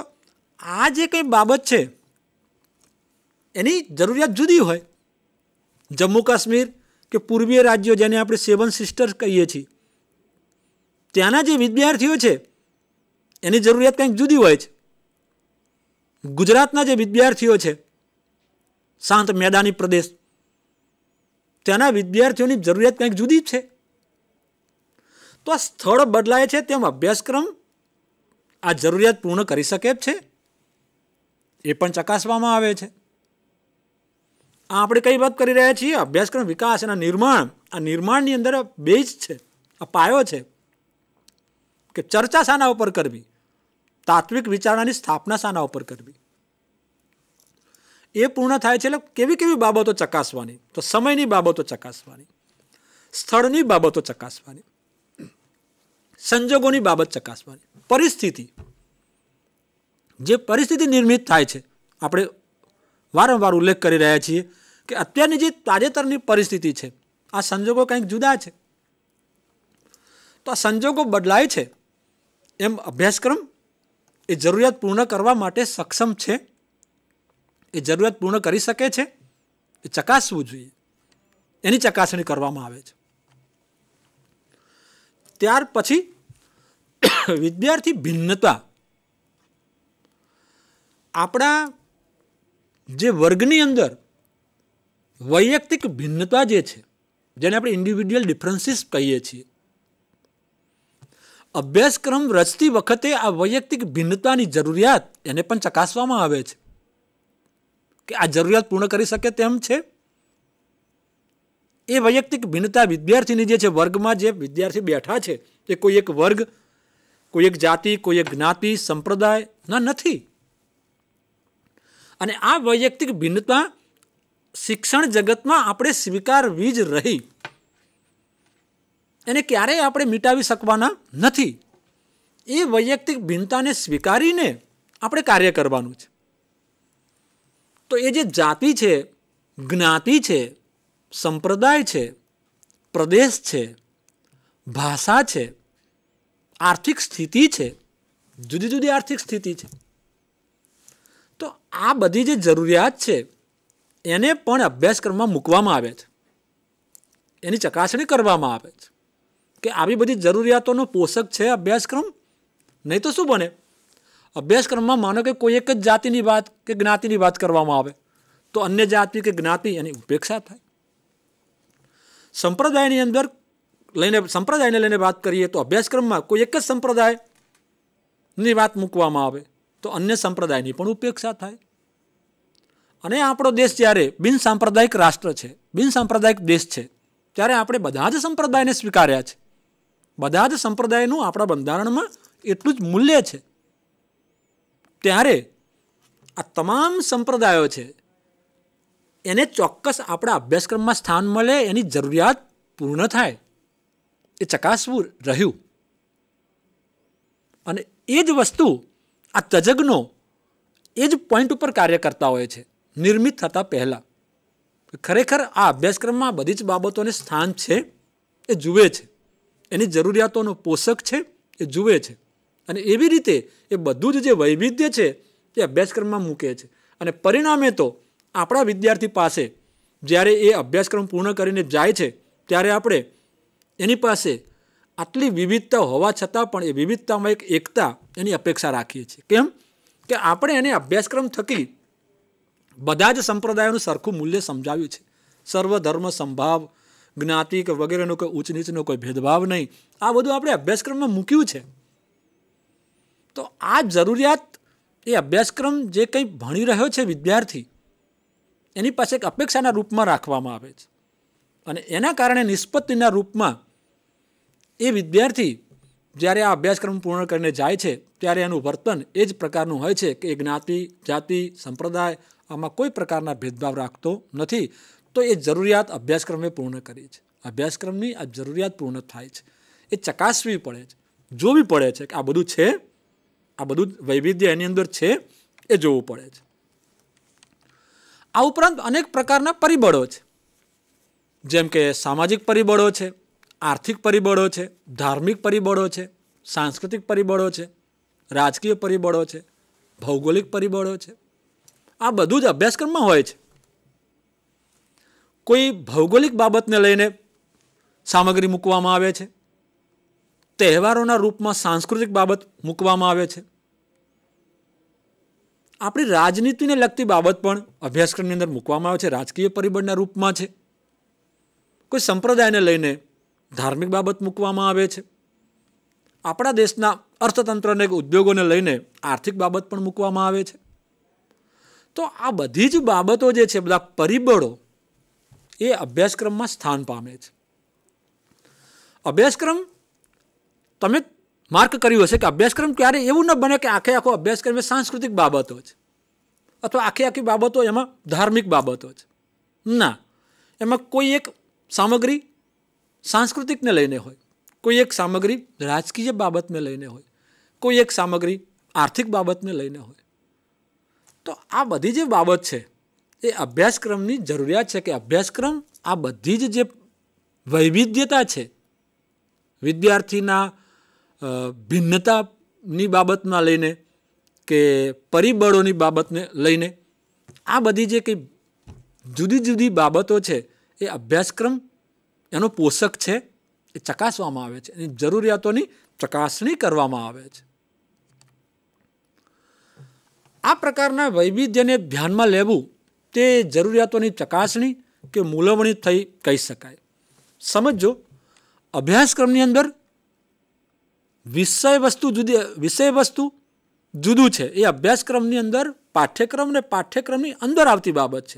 આ જે કંઈ બાબત છે એની જરૂરિયાત જુદી હોય જમ્મુ કાશ્મીર કે પૂર્વીય રાજ્યો જેને આપણે સેવન સિસ્ટર્સ કહીએ છીએ ત્યાંના જે વિદ્યાર્થીઓ છે એની જરૂરિયાત કંઈક જુદી હોય છે ગુજરાતના જે વિદ્યાર્થીઓ છે શાંત મેદાની પ્રદેશ તેના વિદ્યાર્થીઓની જરૂરિયાત કંઈક જુદી છે તો આ સ્થળ બદલાય છે તેમ અભ્યાસક્રમ આ જરૂરિયાત પૂર્ણ કરી શકે છે એ પણ ચકાસવામાં આવે છે આ આપણે કઈ વાત કરી રહ્યા છીએ અભ્યાસક્રમ વિકાસ એના નિર્માણ આ નિર્માણની અંદર બેઝ છે આ પાયો છે કે ચર્ચા શાના ઉપર કરવી તાત્વિક વિચારણાની સ્થાપના શાના ઉપર કરવી એ પૂર્ણ થાય છે એટલે કેવી કેવી બાબતો ચકાસવાની તો સમયની બાબતો ચકાસવાની સ્થળની બાબતો ચકાસવાની સંજોગોની બાબત ચકાસવાની પરિસ્થિતિ જે પરિસ્થિતિ નિર્મિત થાય છે આપણે વારંવાર ઉલ્લેખ કરી રહ્યા છીએ કે અત્યારની જે તાજેતરની પરિસ્થિતિ છે આ સંજોગો કંઈક જુદા છે તો આ સંજોગો બદલાય છે એમ અભ્યાસક્રમ એ જરૂરિયાત પૂર્ણ કરવા માટે સક્ષમ છે એ જરૂરિયાત પૂર્ણ કરી શકે છે એ ચકાસવું જોઈએ એની ચકાસણી કરવામાં આવે છે ત્યાર પછી વિદ્યાર્થી ભિન્નતા આપણા જે વર્ગની અંદર વૈયક્તિક ભિન્નતા જે છે જેને આપણે ઇન્ડિવિજ્યુઅલ ડિફરન્સીસ કહીએ છીએ અભ્યાસક્રમ રચતી વખતે આ વૈયક્તિક ભિન્નતાની જરૂરિયાત એને પણ ચકાસવામાં આવે છે કે આ જરૂરિયાત પૂર્ણ કરી શકે તેમ છે એ વૈયક્તિક ભિન્નતા વિદ્યાર્થીની જે છે વર્ગમાં જે વિદ્યાર્થી બેઠા છે તે કોઈ એક વર્ગ કોઈ એક જાતિ કોઈ એક જ્ઞાતિ સંપ્રદાય ના નથી અને આ વૈયક્તિક ભિન્નતા શિક્ષણ જગતમાં આપણે સ્વીકારવી જ રહી એને ક્યારેય આપણે મિટાવી શકવાના નથી એ વૈયક્તિક ભિન્નતાને સ્વીકારીને આપણે કાર્ય કરવાનું છે તો એ જે જાતિ છે જ્ઞાતિ છે સંપ્રદાય છે પ્રદેશ છે ભાષા છે આર્થિક સ્થિતિ છે જુદી જુદી આર્થિક સ્થિતિ છે તો આ બધી જે જરૂરિયાત છે એને પણ અભ્યાસક્રમમાં મૂકવામાં આવે છે એની ચકાસણી કરવામાં આવે છે કે આવી બધી જરૂરિયાતોનો પોષક છે અભ્યાસક્રમ નહીં તો શું બને અભ્યાસક્રમમાં માનો કે કોઈ એક જ જાતિની વાત કે જ્ઞાતિની વાત કરવામાં આવે તો અન્ય જાતિ કે જ્ઞાતિ એની ઉપેક્ષા થાય સંપ્રદાયની અંદર લઈને સંપ્રદાયને લઈને વાત કરીએ તો અભ્યાસક્રમમાં કોઈ એક જ સંપ્રદાયની વાત મૂકવામાં આવે તો અન્ય સંપ્રદાયની પણ ઉપેક્ષા થાય અને આપણો દેશ જ્યારે બિનસાંપ્રદાયિક રાષ્ટ્ર છે બિનસાંપ્રદાયિક દેશ છે ત્યારે આપણે બધા જ સંપ્રદાયને સ્વીકાર્યા છે બધા જ સંપ્રદાયનું આપણા બંધારણમાં એટલું જ મૂલ્ય છે ત્યારે આ તમામ સંપ્રદાયો છે એને ચોક્કસ આપણા અભ્યાસક્રમમાં સ્થાન મળે એની જરૂરિયાત પૂર્ણ થાય એ ચકાસવું રહ્યું અને એ જ વસ્તુ આ તજજ્ઞો એ જ પોઈન્ટ ઉપર કાર્ય કરતા હોય છે નિર્મિત થતાં પહેલાં ખરેખર આ અભ્યાસક્રમમાં બધી જ બાબતોને સ્થાન છે એ જુએ છે એની જરૂરિયાતોનો પોષક છે એ જુએ છે અને એવી રીતે એ બધું જ જે વૈવિધ્ય છે એ અભ્યાસક્રમમાં મૂકે છે અને પરિણામે તો આપણા વિદ્યાર્થી પાસે જ્યારે એ અભ્યાસક્રમ પૂર્ણ કરીને જાય છે ત્યારે આપણે એની પાસે આટલી વિવિધતા હોવા છતાં પણ એ વિવિધતામાં એક એકતા એની અપેક્ષા રાખીએ છીએ કેમ કે આપણે એને અભ્યાસક્રમ થકી બધા જ સંપ્રદાયોનું સરખું મૂલ્ય સમજાવ્યું છે સર્વધર્મ સંભાવ જ્ઞાતિ કે વગેરેનો કોઈ ઊંચ નીચનો કોઈ ભેદભાવ નહીં આ બધું આપણે અભ્યાસક્રમમાં મૂક્યું છે તો આ જરૂરિયાત એ અભ્યાસક્રમ જે કંઈ ભણી રહ્યો છે વિદ્યાર્થી એની પાસે એક અપેક્ષાના રૂપમાં રાખવામાં આવે છે અને એના કારણે નિષ્પત્તિના રૂપમાં એ વિદ્યાર્થી જ્યારે આ અભ્યાસક્રમ પૂર્ણ કરીને જાય છે ત્યારે એનું વર્તન એ જ પ્રકારનું હોય છે કે એ જ્ઞાતિ જાતિ સંપ્રદાય આમાં કોઈ પ્રકારના ભેદભાવ રાખતો નથી તો એ જરૂરિયાત અભ્યાસક્રમે પૂર્ણ કરી છે અભ્યાસક્રમની આ જરૂરિયાત પૂર્ણ થાય છે એ ચકાસવી પડે છે જોવી પડે છે કે આ બધું છે આ બધું વૈવિધ્ય એની અંદર છે એ જોવું પડે છે આ ઉપરાંત અનેક પ્રકારના પરિબળો છે જેમ કે સામાજિક પરિબળો છે આર્થિક પરિબળો છે ધાર્મિક પરિબળો છે સાંસ્કૃતિક પરિબળો છે રાજકીય પરિબળો છે ભૌગોલિક પરિબળો છે આ બધું જ અભ્યાસક્રમમાં હોય છે કોઈ ભૌગોલિક બાબતને લઈને સામગ્રી મૂકવામાં આવે છે તહેવારોના રૂપમાં સાંસ્કૃતિક બાબત મૂકવામાં આવે છે આપણી રાજનીતિને લગતી બાબત પણ અભ્યાસક્રમની અંદર મૂકવામાં આવે છે રાજકીય પરિબળના રૂપમાં છે કોઈ સંપ્રદાયને લઈને ધાર્મિક બાબત મૂકવામાં આવે છે આપણા દેશના અર્થતંત્રને ઉદ્યોગોને લઈને આર્થિક બાબત પણ મૂકવામાં આવે છે તો આ બધી જ બાબતો જે છે બધા પરિબળો એ અભ્યાસક્રમમાં સ્થાન પામે છે અભ્યાસક્રમ તમે માર્ક કર્યું હશે કે અભ્યાસક્રમ ક્યારે એવું ન બને કે આખે આખો અભ્યાસક્રમ એ સાંસ્કૃતિક બાબતો છે અથવા આખી આખી બાબતો એમાં ધાર્મિક બાબતો છે ના એમાં કોઈ એક સામગ્રી સાંસ્કૃતિકને લઈને હોય કોઈ એક સામગ્રી રાજકીય બાબતને લઈને હોય કોઈ એક સામગ્રી આર્થિક બાબતને લઈને હોય તો આ બધી જે બાબત છે એ અભ્યાસક્રમની જરૂરિયાત છે કે અભ્યાસક્રમ આ બધી જ જે વૈવિધ્યતા છે વિદ્યાર્થીના ભિન્નતાની બાબતમાં લઈને કે પરિબળોની બાબતને લઈને આ બધી જે કંઈ જુદી જુદી બાબતો છે એ અભ્યાસક્રમ એનો પોષક છે એ ચકાસવામાં આવે છે એની જરૂરિયાતોની ચકાસણી કરવામાં આવે છે આ પ્રકારના વૈવિધ્યને ધ્યાનમાં લેવું તે જરૂરિયાતોની ચકાસણી કે મૂલવણી થઈ કહી શકાય સમજો અભ્યાસક્રમની અંદર વિષય વસ્તુ જુદી વિષય વસ્તુ જુદું છે એ અભ્યાસક્રમની અંદર પાઠ્યક્રમ ને પાઠ્યક્રમની અંદર આવતી બાબત છે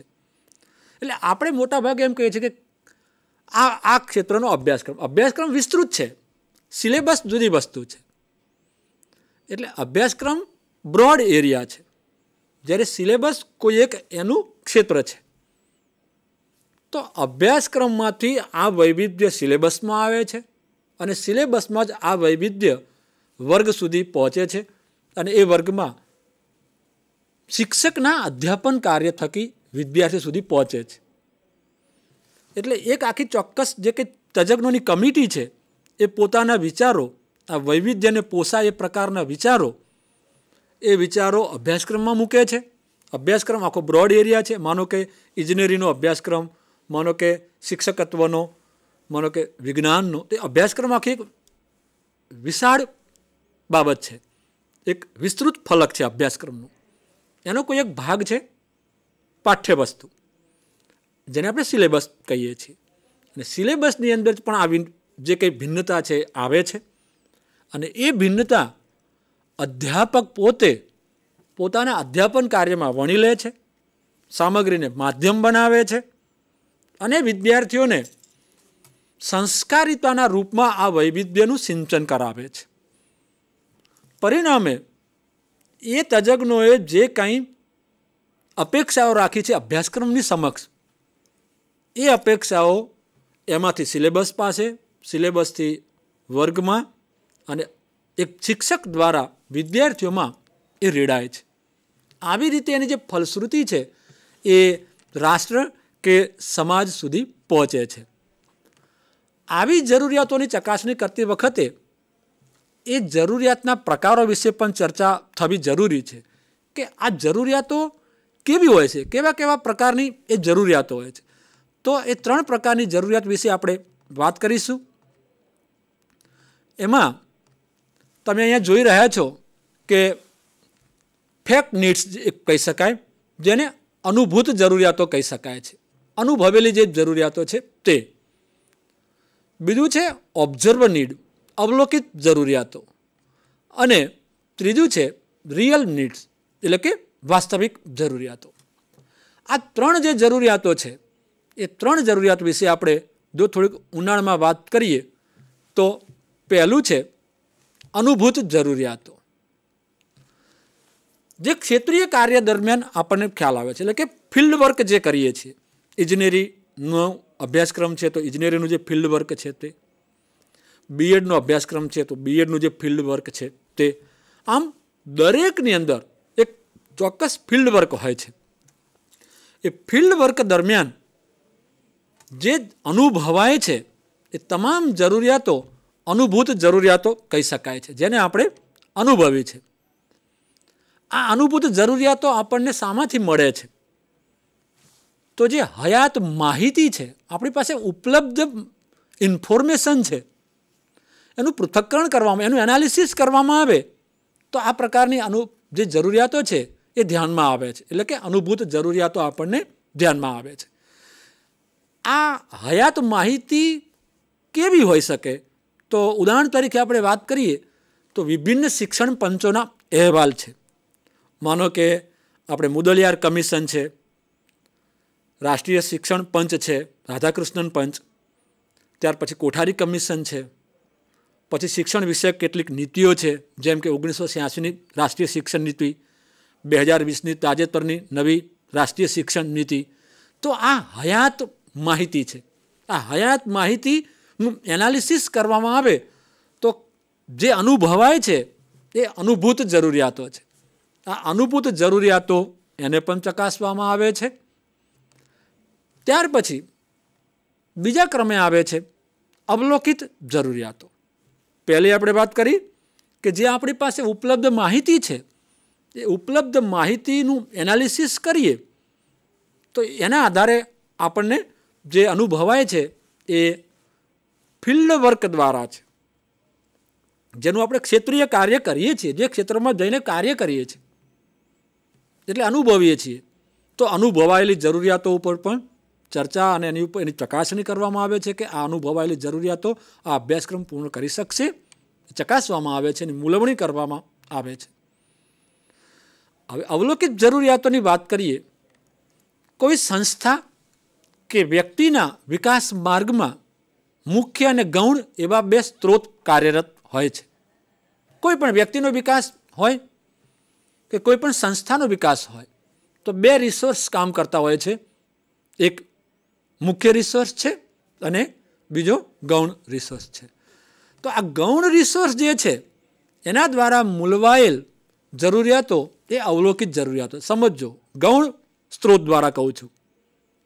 એટલે આપણે મોટાભાગે એમ કહીએ છીએ કે આ આ ક્ષેત્રનો અભ્યાસક્રમ અભ્યાસક્રમ વિસ્તૃત છે સિલેબસ જુદી વસ્તુ છે એટલે અભ્યાસક્રમ બ્રોડ એરિયા છે જ્યારે સિલેબસ કોઈ એક એનું ક્ષેત્ર છે તો અભ્યાસક્રમમાંથી આ વૈવિધ્ય સિલેબસમાં આવે છે અને સિલેબસમાં જ આ વૈવિધ્ય વર્ગ સુધી પહોંચે છે અને એ વર્ગમાં શિક્ષકના અધ્યાપન કાર્ય થકી વિદ્યાર્થી સુધી પહોંચે છે એટલે એક આખી ચોક્કસ જે કે તજજ્ઞોની કમિટી છે એ પોતાના વિચારો આ વૈવિધ્યને પોષાય એ પ્રકારના વિચારો એ વિચારો અભ્યાસક્રમમાં મૂકે છે અભ્યાસક્રમ આખો બ્રોડ એરિયા છે માનો કે ઇજનેરીનો અભ્યાસક્રમ માનો કે શિક્ષકત્વનો માનો કે વિજ્ઞાનનો તે અભ્યાસક્રમ આખી એક વિશાળ બાબત છે એક વિસ્તૃત ફલક છે અભ્યાસક્રમનો એનો કોઈ એક ભાગ છે પાઠ્યવસ્તુ જેને આપણે સિલેબસ કહીએ છીએ અને સિલેબસની અંદર પણ આવી જે કંઈ ભિન્નતા છે આવે છે અને એ ભિન્નતા અધ્યાપક પોતે પોતાના અધ્યાપન કાર્યમાં વણી લે છે સામગ્રીને માધ્યમ બનાવે છે અને વિદ્યાર્થીઓને સંસ્કારિતાના રૂપમાં આ વૈવિધ્યનું સિંચન કરાવે છે પરિણામે એ તજજ્ઞોએ જે કંઈ અપેક્ષાઓ રાખી છે અભ્યાસક્રમની સમક્ષ એ અપેક્ષાઓ એમાંથી સિલેબસ પાસે સિલેબસથી વર્ગમાં અને એક શિક્ષક દ્વારા વિદ્યાર્થીઓમાં એ રેડાય છે આવી રીતે એની જે ફલશ્રુતિ છે એ રાષ્ટ્ર કે સમાજ સુધી પહોંચે છે આવી જરૂરિયાતોની ચકાસણી કરતી વખતે એ જરૂરિયાતના પ્રકારો વિશે પણ ચર્ચા થવી જરૂરી છે કે આ જરૂરિયાતો કેવી હોય છે કેવા કેવા પ્રકારની એ જરૂરિયાતો હોય છે તો એ ત્રણ પ્રકારની જરૂરિયાત વિશે આપણે વાત કરીશું એમાં તમે અહીંયા જોઈ રહ્યા છો કે ફેક નીડ્સ કહી શકાય જેને અનુભૂત જરૂરિયાતો કહી શકાય છે અનુભવેલી જે જરૂરિયાતો છે તે બીજું છે ઓબ્ઝર્વ નીડ અવલોકિત જરૂરિયાતો અને ત્રીજું છે રિયલ નીડ્સ એટલે કે વાસ્તવિક જરૂરિયાતો આ ત્રણ જે જરૂરિયાતો છે એ ત્રણ જરૂરિયાત વિશે આપણે જો થોડીક ઉનાળમાં વાત કરીએ તો પહેલું છે અનુભૂત જરૂરિયાતો જે ક્ષેત્રીય કાર્ય દરમિયાન આપણને ખ્યાલ આવે છે એટલે કે ફિલ્ડ વર્ક જે કરીએ છીએ ઇજનેરીનો અભ્યાસક્રમ છે તો ઇજનેરીનું જે ફિલ્ડ વર્ક છે તે બીએડનો અભ્યાસક્રમ છે તો બીએડનું જે ફિલ્ડ વર્ક છે તે આમ દરેકની અંદર એક ચોક્કસ ફિલ્ડ વર્ક હોય છે એ ફિલ્ડ વર્ક દરમિયાન જે અનુભવાય છે એ તમામ જરૂરિયાતો અનુભૂત જરૂરિયાતો કહી શકાય છે જેને આપણે અનુભવી છે આ અનુભૂત જરૂરિયાતો આપણને શામાંથી મળે છે તો જે હયાત માહિતી છે આપણી પાસે ઉપલબ્ધ ઇન્ફોર્મેશન છે એનું પૃથક્કરણ કરવામાં એનું એનાલિસિસ કરવામાં આવે તો આ પ્રકારની અનુ જે જરૂરિયાતો છે એ ધ્યાનમાં આવે છે એટલે કે અનુભૂત જરૂરિયાતો આપણને ધ્યાનમાં આવે છે આ હયાત માહિતી કેવી હોઈ શકે તો ઉદાહરણ તરીકે આપણે વાત કરીએ તો વિભિન્ન શિક્ષણ પંચોના અહેવાલ છે માનો કે આપણે મુદલિયાર કમિશન છે રાષ્ટ્રીય શિક્ષણ પંચ છે રાધાકૃષ્ણન પંચ ત્યાર પછી કોઠારી કમિશન છે પછી શિક્ષણ વિષયક કેટલીક નીતિઓ છે જેમ કે ઓગણીસો છ્યાસીની રાષ્ટ્રીય શિક્ષણ નીતિ બે હજાર વીસની તાજેતરની નવી રાષ્ટ્રીય શિક્ષણ નીતિ તો આ હયાત માહિતી છે આ હયાત માહિતીનું એનાલિસિસ કરવામાં આવે તો જે અનુભવાય છે એ અનુભૂત જરૂરિયાતો છે આ અનુભૂત જરૂરિયાતો એને પણ ચકાસવામાં આવે છે ત્યાર પછી બીજા ક્રમે આવે છે અવલોકિત જરૂરિયાતો પહેલી આપણે વાત કરી કે જે આપણી પાસે ઉપલબ્ધ માહિતી છે એ ઉપલબ્ધ માહિતીનું એનાલિસિસ કરીએ તો એના આધારે આપણને જે અનુભવાય છે એ ફિલ્ડ વર્ક દ્વારા છે જેનું આપણે ક્ષેત્રીય કાર્ય કરીએ છીએ જે ક્ષેત્રમાં જઈને કાર્ય કરીએ છીએ એટલે અનુભવીએ છીએ તો અનુભવાયેલી જરૂરિયાતો ઉપર પણ ચર્ચા અને એની ઉપર એની ચકાસણી કરવામાં આવે છે કે આ અનુભવાયેલી જરૂરિયાતો આ અભ્યાસક્રમ પૂર્ણ કરી શકશે ચકાસવામાં આવે છે એની મૂલવણી કરવામાં આવે છે હવે અવલોકિત જરૂરિયાતોની વાત કરીએ કોઈ સંસ્થા કે વ્યક્તિના વિકાસ માર્ગમાં મુખ્ય અને ગૌણ એવા બે સ્ત્રોત કાર્યરત હોય છે કોઈ પણ વ્યક્તિનો વિકાસ હોય કે કોઈ પણ સંસ્થાનો વિકાસ હોય તો બે રિસોર્સ કામ કરતા હોય છે એક મુખ્ય રિસોર્સ છે અને બીજો ગૌણ રિસોર્સ છે તો આ ગૌણ રિસોર્સ જે છે એના દ્વારા મૂલવાયેલ જરૂરિયાતો એ અવલોકિત જરૂરિયાતો સમજો ગૌણ સ્ત્રોત દ્વારા કહું છું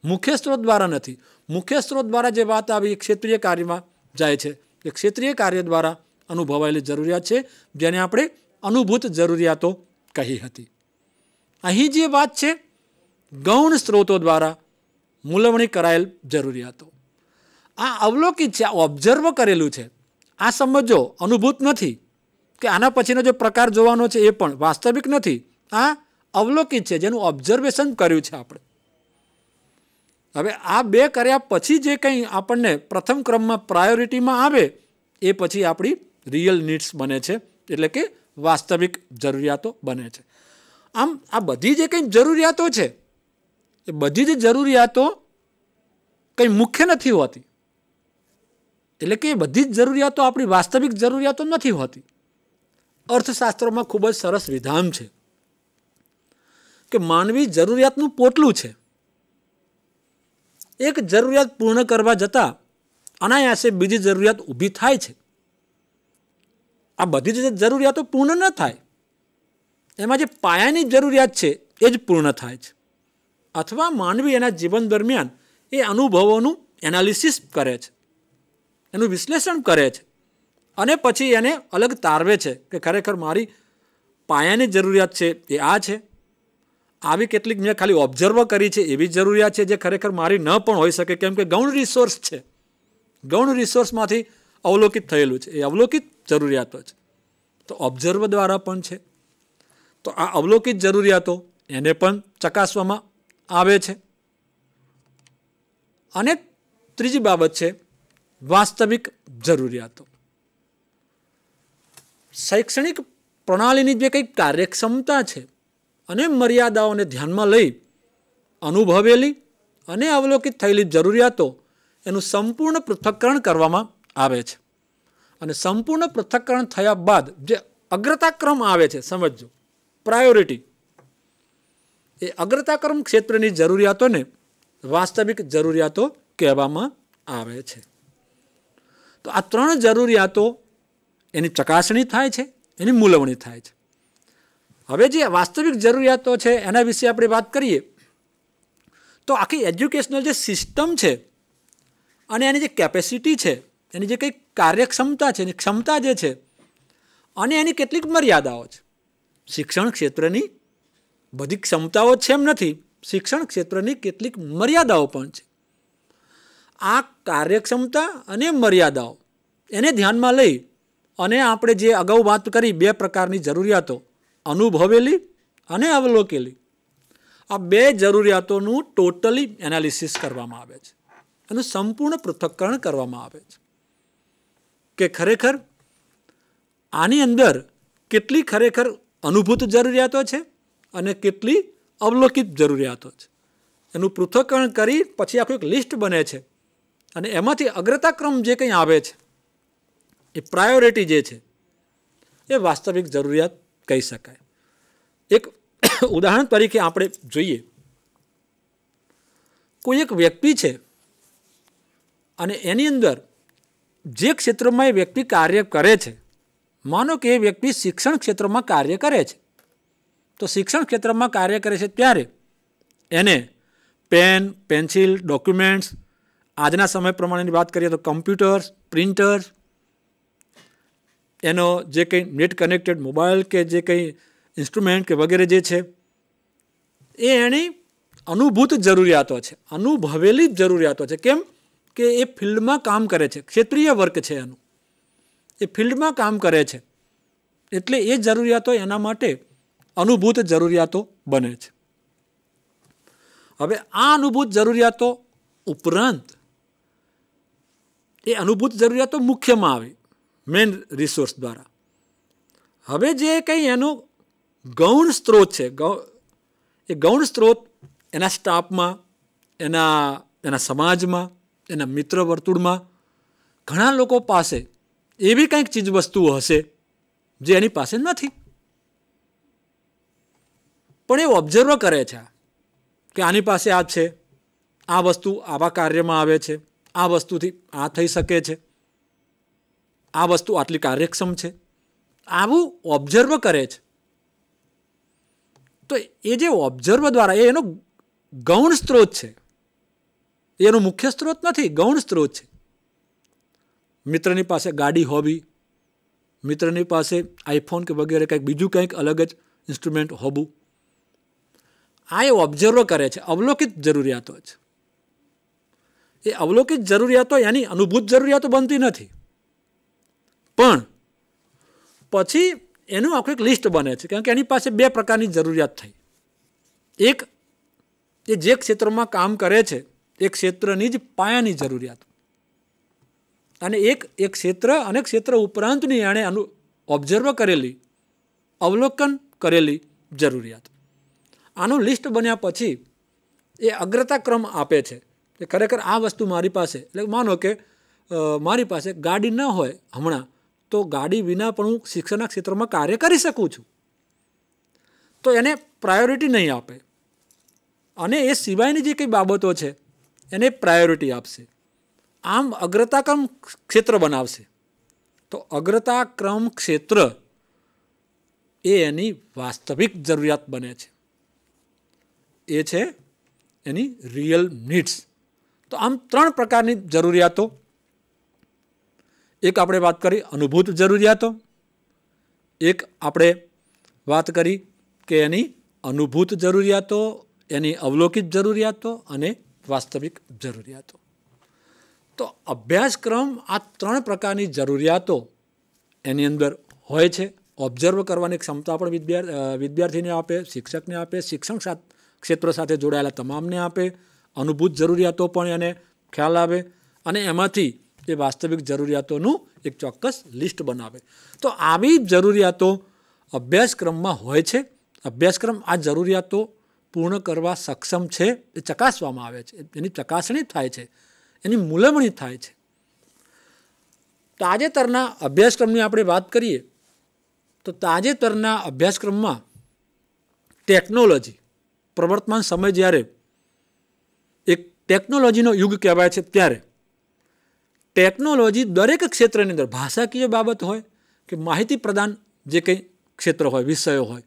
મુખ્ય સ્ત્રોત દ્વારા નથી મુખ્ય સ્ત્રોત દ્વારા જે વાત આવી ક્ષેત્રીય કાર્યમાં જાય છે એ ક્ષેત્રીય કાર્ય દ્વારા અનુભવાયેલી જરૂરિયાત છે જેને આપણે અનુભૂત જરૂરિયાતો કહી હતી અહીં જે વાત છે ગૌણ સ્ત્રોતો દ્વારા મૂલવણી કરાયેલ જરૂરિયાતો આ અવલોકિત છે ઓબ્ઝર્વ કરેલું છે આ સમજો અનુભૂત નથી કે આના પછીનો જે પ્રકાર જોવાનો છે એ પણ વાસ્તવિક નથી આ અવલોકિત છે જેનું ઓબ્ઝર્વેશન કર્યું છે આપણે હવે આ બે કર્યા પછી જે કંઈ આપણને પ્રથમ ક્રમમાં પ્રાયોરિટીમાં આવે એ પછી આપણી રિયલ નીડ્સ બને છે એટલે કે વાસ્તવિક જરૂરિયાતો બને છે આમ આ બધી જે કંઈ જરૂરિયાતો છે એ બધી જ જરૂરિયાતો કંઈ મુખ્ય નથી હોતી એટલે કે બધી જ જરૂરિયાતો આપણી વાસ્તવિક જરૂરિયાતો નથી હોતી અર્થશાસ્ત્રમાં ખૂબ જ સરસ વિધાન છે કે માનવી જરૂરિયાતનું પોટલું છે એક જરૂરિયાત પૂર્ણ કરવા જતાં અનાયાસે બીજી જરૂરિયાત ઊભી થાય છે આ બધી જ જરૂરિયાતો પૂર્ણ ન થાય એમાં જે પાયાની જરૂરિયાત છે એ જ પૂર્ણ થાય છે અથવા માનવી એના જીવન દરમિયાન એ અનુભવોનું એનાલિસિસ કરે છે એનું વિશ્લેષણ કરે છે અને પછી એને અલગ તારવે છે કે ખરેખર મારી પાયાની જરૂરિયાત છે એ આ છે આવી કેટલીક મેં ખાલી ઓબ્ઝર્વ કરી છે એવી જરૂરિયાત છે જે ખરેખર મારી ન પણ હોઈ શકે કેમ કે ગૌણ રિસોર્સ છે ગૌણ રિસોર્સમાંથી અવલોકિત થયેલું છે એ અવલોકિત જરૂરિયાતો છે તો ઓબ્ઝર્વ દ્વારા પણ છે તો આ અવલોકિત જરૂરિયાતો એને પણ ચકાસવામાં આવે છે અને ત્રીજી બાબત છે વાસ્તવિક જરૂરિયાતો શૈક્ષણિક પ્રણાલીની જે કંઈક કાર્યક્ષમતા છે અને મર્યાદાઓને ધ્યાનમાં લઈ અનુભવેલી અને અવલોકિત થયેલી જરૂરિયાતો એનું સંપૂર્ણ પૃથ્થકરણ કરવામાં આવે છે અને સંપૂર્ણ પૃથ્થકરણ થયા બાદ જે અગ્રતાક્રમ આવે છે સમજો પ્રાયોરિટી એ અગ્રતાક્રમ ક્ષેત્રની જરૂરિયાતોને વાસ્તવિક જરૂરિયાતો કહેવામાં આવે છે તો આ ત્રણ જરૂરિયાતો એની ચકાસણી થાય છે એની મૂલવણી થાય છે હવે જે વાસ્તવિક જરૂરિયાતો છે એના વિશે આપણે વાત કરીએ તો આખી એજ્યુકેશનલ જે સિસ્ટમ છે અને એની જે કેપેસિટી છે એની જે કંઈક કાર્યક્ષમતા છે એની ક્ષમતા જે છે અને એની કેટલીક મર્યાદાઓ છે શિક્ષણ ક્ષેત્રની બધી ક્ષમતાઓ છે એમ નથી શિક્ષણ ક્ષેત્રની કેટલીક મર્યાદાઓ પણ છે આ કાર્યક્ષમતા અને મર્યાદાઓ એને ધ્યાનમાં લઈ અને આપણે જે અગાઉ વાત કરી બે પ્રકારની જરૂરિયાતો અનુભવેલી અને અવલોકેલી આ બે જરૂરિયાતોનું ટોટલી એનાલિસિસ કરવામાં આવે છે એનું સંપૂર્ણ પૃથક્કરણ કરવામાં આવે છે કે ખરેખર આની અંદર કેટલી ખરેખર અનુભૂત જરૂરિયાતો છે અને કેટલી અવલોકિત જરૂરિયાતો છે એનું પૃથ્થકરણ કરી પછી આખું એક લિસ્ટ બને છે અને એમાંથી અગ્રતાક્રમ જે કંઈ આવે છે એ પ્રાયોરિટી જે છે એ વાસ્તવિક જરૂરિયાત કહી શકાય એક ઉદાહરણ તરીકે આપણે જોઈએ કોઈ એક વ્યક્તિ છે અને એની અંદર જે ક્ષેત્રોમાં એ વ્યક્તિ કાર્ય કરે છે માનો કે એ વ્યક્તિ શિક્ષણ ક્ષેત્રમાં કાર્ય કરે છે તો શિક્ષણ ક્ષેત્રમાં કાર્ય કરે છે ત્યારે એને પેન પેન્સિલ ડોક્યુમેન્ટ્સ આજના સમય પ્રમાણેની વાત કરીએ તો કમ્પ્યુટર્સ પ્રિન્ટર્સ એનો જે કંઈ નેટ કનેક્ટેડ મોબાઈલ કે જે કંઈ ઇન્સ્ટ્રુમેન્ટ કે વગેરે જે છે એ એની અનુભૂત જરૂરિયાતો છે અનુભવેલી જ જરૂરિયાતો છે કેમ કે એ ફિલ્ડમાં કામ કરે છે ક્ષેત્રીય વર્ક છે એનું એ ફિલ્ડમાં કામ કરે છે એટલે એ જરૂરિયાતો એના માટે અનુભૂત જરૂરિયાતો બને છે હવે આ અનુભૂત જરૂરિયાતો ઉપરાંત એ અનુભૂત જરૂરિયાતો મુખ્યમાં આવી મેઇન રિસોર્સ દ્વારા હવે જે કંઈ એનો ગૌણ સ્ત્રોત છે એ ગૌણ સ્ત્રોત એના સ્ટાફમાં એના એના સમાજમાં એના મિત્ર વર્તુળમાં ઘણા લોકો પાસે એવી કંઈક ચીજવસ્તુઓ હશે જે એની પાસે નથી પણ એ ઓબ્ઝર્વ કરે છે કે આની પાસે આ છે આ વસ્તુ આવા કાર્યમાં આવે છે આ વસ્તુથી આ થઈ શકે છે આ વસ્તુ આટલી કાર્યક્ષમ છે આવું ઓબ્ઝર્વ કરે છે તો એ જે ઓબ્ઝર્વ દ્વારા એ એનો ગૌણ સ્ત્રોત છે એનું મુખ્ય સ્ત્રોત નથી ગૌણ સ્ત્રોત છે મિત્રની પાસે ગાડી હોવી મિત્રની પાસે આઈફોન કે વગેરે કંઈક બીજું કંઈક અલગ જ ઇન્સ્ટ્રુમેન્ટ હોવું આ એ ઓબ્ઝર્વ કરે છે અવલોકિત જરૂરિયાતો જ એ અવલોકિત જરૂરિયાતો એની અનુભૂત જરૂરિયાતો બનતી નથી પણ પછી એનું આખું એક લિસ્ટ બને છે કારણ કે એની પાસે બે પ્રકારની જરૂરિયાત થઈ એક એ જે ક્ષેત્રમાં કામ કરે છે એ ક્ષેત્રની જ પાયાની જરૂરિયાત અને એક એક ક્ષેત્ર અને ક્ષેત્ર ઉપરાંતની એણે અનુ ઓબ્ઝર્વ કરેલી અવલોકન કરેલી જરૂરિયાત આનું લિસ્ટ બન્યા પછી એ અગ્રતા ક્રમ આપે છે કે ખરેખર આ વસ્તુ મારી પાસે એટલે માનો કે મારી પાસે ગાડી ન હોય હમણાં તો ગાડી વિના પણ હું શિક્ષણના ક્ષેત્રમાં કાર્ય કરી શકું છું તો એને પ્રાયોરિટી નહીં આપે અને એ સિવાયની જે કંઈ બાબતો છે એને પ્રાયોરિટી આપશે આમ અગ્રતાક્રમ ક્ષેત્ર બનાવશે તો અગ્રતાક્રમ ક્ષેત્ર એ એની વાસ્તવિક જરૂરિયાત બને છે એ છે એની રિયલ નીડ્સ તો આમ ત્રણ પ્રકારની જરૂરિયાતો એક આપણે વાત કરી અનુભૂત જરૂરિયાતો એક આપણે વાત કરી કે એની અનુભૂત જરૂરિયાતો એની અવલોકિત જરૂરિયાતો અને વાસ્તવિક જરૂરિયાતો તો અભ્યાસક્રમ આ ત્રણ પ્રકારની જરૂરિયાતો એની અંદર હોય છે ઓબ્ઝર્વ કરવાની ક્ષમતા પણ વિદ્યાર્થી વિદ્યાર્થીને આપે શિક્ષકને આપે શિક્ષણ ક્ષેત્ર સાથે જોડાયેલા તમામને આપે અનુભૂત જરૂરિયાતો પણ એને ખ્યાલ આવે અને એમાંથી એ વાસ્તવિક જરૂરિયાતોનું એક ચોક્કસ લિસ્ટ બનાવે તો આવી જરૂરિયાતો અભ્યાસક્રમમાં હોય છે અભ્યાસક્રમ આ જરૂરિયાતો પૂર્ણ કરવા સક્ષમ છે એ ચકાસવામાં આવે છે એની ચકાસણી થાય છે એની મૂલમણી થાય છે તાજેતરના અભ્યાસક્રમની આપણે વાત કરીએ તો તાજેતરના અભ્યાસક્રમમાં ટેકનોલોજી પ્રવર્તમાન સમય જ્યારે એક ટેકનોલોજીનો યુગ કહેવાય છે ત્યારે ટેકનોલોજી દરેક ક્ષેત્રની અંદર ભાષાકીય બાબત હોય કે માહિતી પ્રદાન જે કંઈ ક્ષેત્ર હોય વિષયો હોય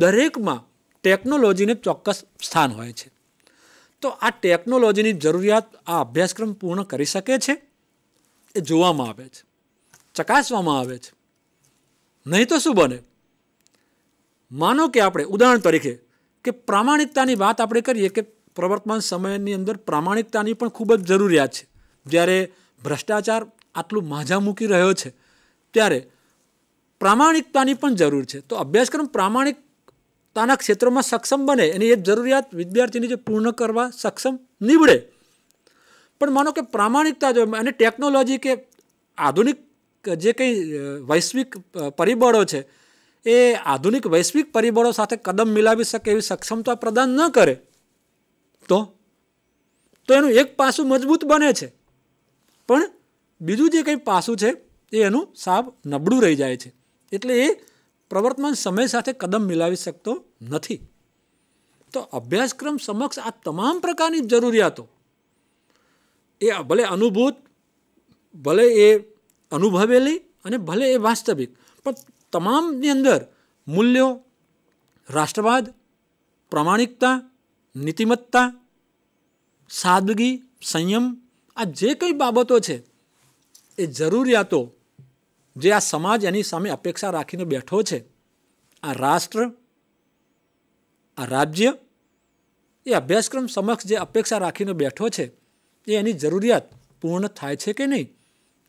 દરેકમાં ટેકનોલોજીને ચોક્કસ સ્થાન હોય છે તો આ ટેકનોલોજીની જરૂરિયાત આ અભ્યાસક્રમ પૂર્ણ કરી શકે છે એ જોવામાં આવે છે ચકાસવામાં આવે છે નહીં તો શું બને માનો કે આપણે ઉદાહરણ તરીકે કે પ્રામાણિકતાની વાત આપણે કરીએ કે પ્રવર્તમાન સમયની અંદર પ્રામાણિકતાની પણ ખૂબ જ જરૂરિયાત છે જ્યારે ભ્રષ્ટાચાર આટલું માજા મૂકી રહ્યો છે ત્યારે પ્રામાણિકતાની પણ જરૂર છે તો અભ્યાસક્રમ પ્રામાણિક તો આના ક્ષેત્રોમાં સક્ષમ બને એની એ જરૂરિયાત વિદ્યાર્થીની જે પૂર્ણ કરવા સક્ષમ નીવડે પણ માનો કે પ્રામાણિકતા જો અને ટેકનોલોજી કે આધુનિક જે કંઈ વૈશ્વિક પરિબળો છે એ આધુનિક વૈશ્વિક પરિબળો સાથે કદમ મિલાવી શકે એવી સક્ષમતા પ્રદાન ન કરે તો તો એનું એક પાસું મજબૂત બને છે પણ બીજું જે કંઈ પાસું છે એ એનું સાવ નબળું રહી જાય છે એટલે એ પ્રવર્તમાન સમય સાથે કદમ મિલાવી શકતો નથી તો અભ્યાસક્રમ સમક્ષ આ તમામ પ્રકારની જરૂરિયાતો એ ભલે અનુભૂત ભલે એ અનુભવેલી અને ભલે એ વાસ્તવિક પણ તમામની અંદર મૂલ્યો રાષ્ટ્રવાદ પ્રમાણિકતા નીતિમત્તા સાદગી સંયમ આ જે કંઈ બાબતો છે એ જરૂરિયાતો જે આ સમાજ એની સામે અપેક્ષા રાખીને બેઠો છે આ રાષ્ટ્ર આ રાજ્ય એ અભ્યાસક્રમ સમક્ષ જે અપેક્ષા રાખીને બેઠો છે એ એની જરૂરિયાત પૂર્ણ થાય છે કે નહીં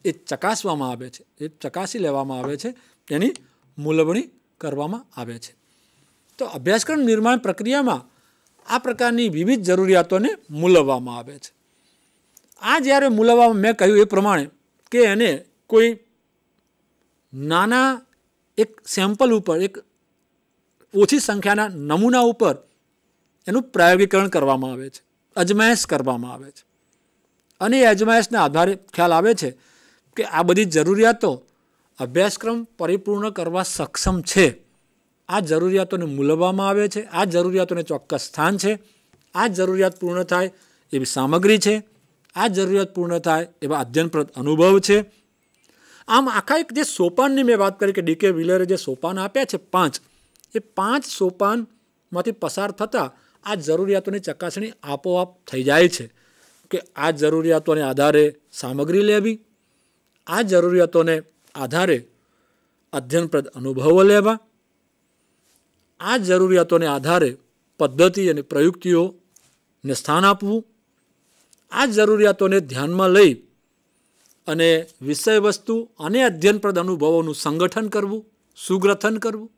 એ ચકાસવામાં આવે છે એ ચકાસી લેવામાં આવે છે એની મૂલવણી કરવામાં આવે છે તો અભ્યાસક્રમ નિર્માણ પ્રક્રિયામાં આ પ્રકારની વિવિધ જરૂરિયાતોને મૂલવવામાં આવે છે આ જ્યારે મૂલવવામાં મેં કહ્યું એ પ્રમાણે કે એને કોઈ નાના એક સેમ્પલ ઉપર એક ઓછી સંખ્યાના નમૂના ઉપર એનું પ્રાયોગીકરણ કરવામાં આવે છે અજમાયશ કરવામાં આવે છે અને એ અજમાયશના આધારે ખ્યાલ આવે છે કે આ બધી જરૂરિયાતો અભ્યાસક્રમ પરિપૂર્ણ કરવા સક્ષમ છે આ જરૂરિયાતોને મૂલવવામાં આવે છે આ જરૂરિયાતોને ચોક્કસ સ્થાન છે આ જરૂરિયાત પૂર્ણ થાય એવી સામગ્રી છે આ જરૂરિયાત પૂર્ણ થાય એવા અધ્યયનપ્રદ અનુભવ છે આમ આખા એક જે સોપાનની મેં વાત કરી કે ડીકે વ્હીલરે જે સોપાન આપ્યા છે પાંચ એ પાંચ સોપાનમાંથી પસાર થતાં આ જરૂરિયાતોની ચકાસણી આપોઆપ થઈ જાય છે કે આ જરૂરિયાતોને આધારે સામગ્રી લેવી આ જરૂરિયાતોને આધારે અધ્યયનપ્રદ અનુભવો લેવા આ જરૂરિયાતોને આધારે પદ્ધતિ અને પ્રયુક્તિઓને સ્થાન આપવું આ જરૂરિયાતોને ધ્યાનમાં લઈ અને વિષય વસ્તુ અને અધ્યયનપ્રદ અનુભવોનું સંગઠન કરવું સુગ્રથન કરવું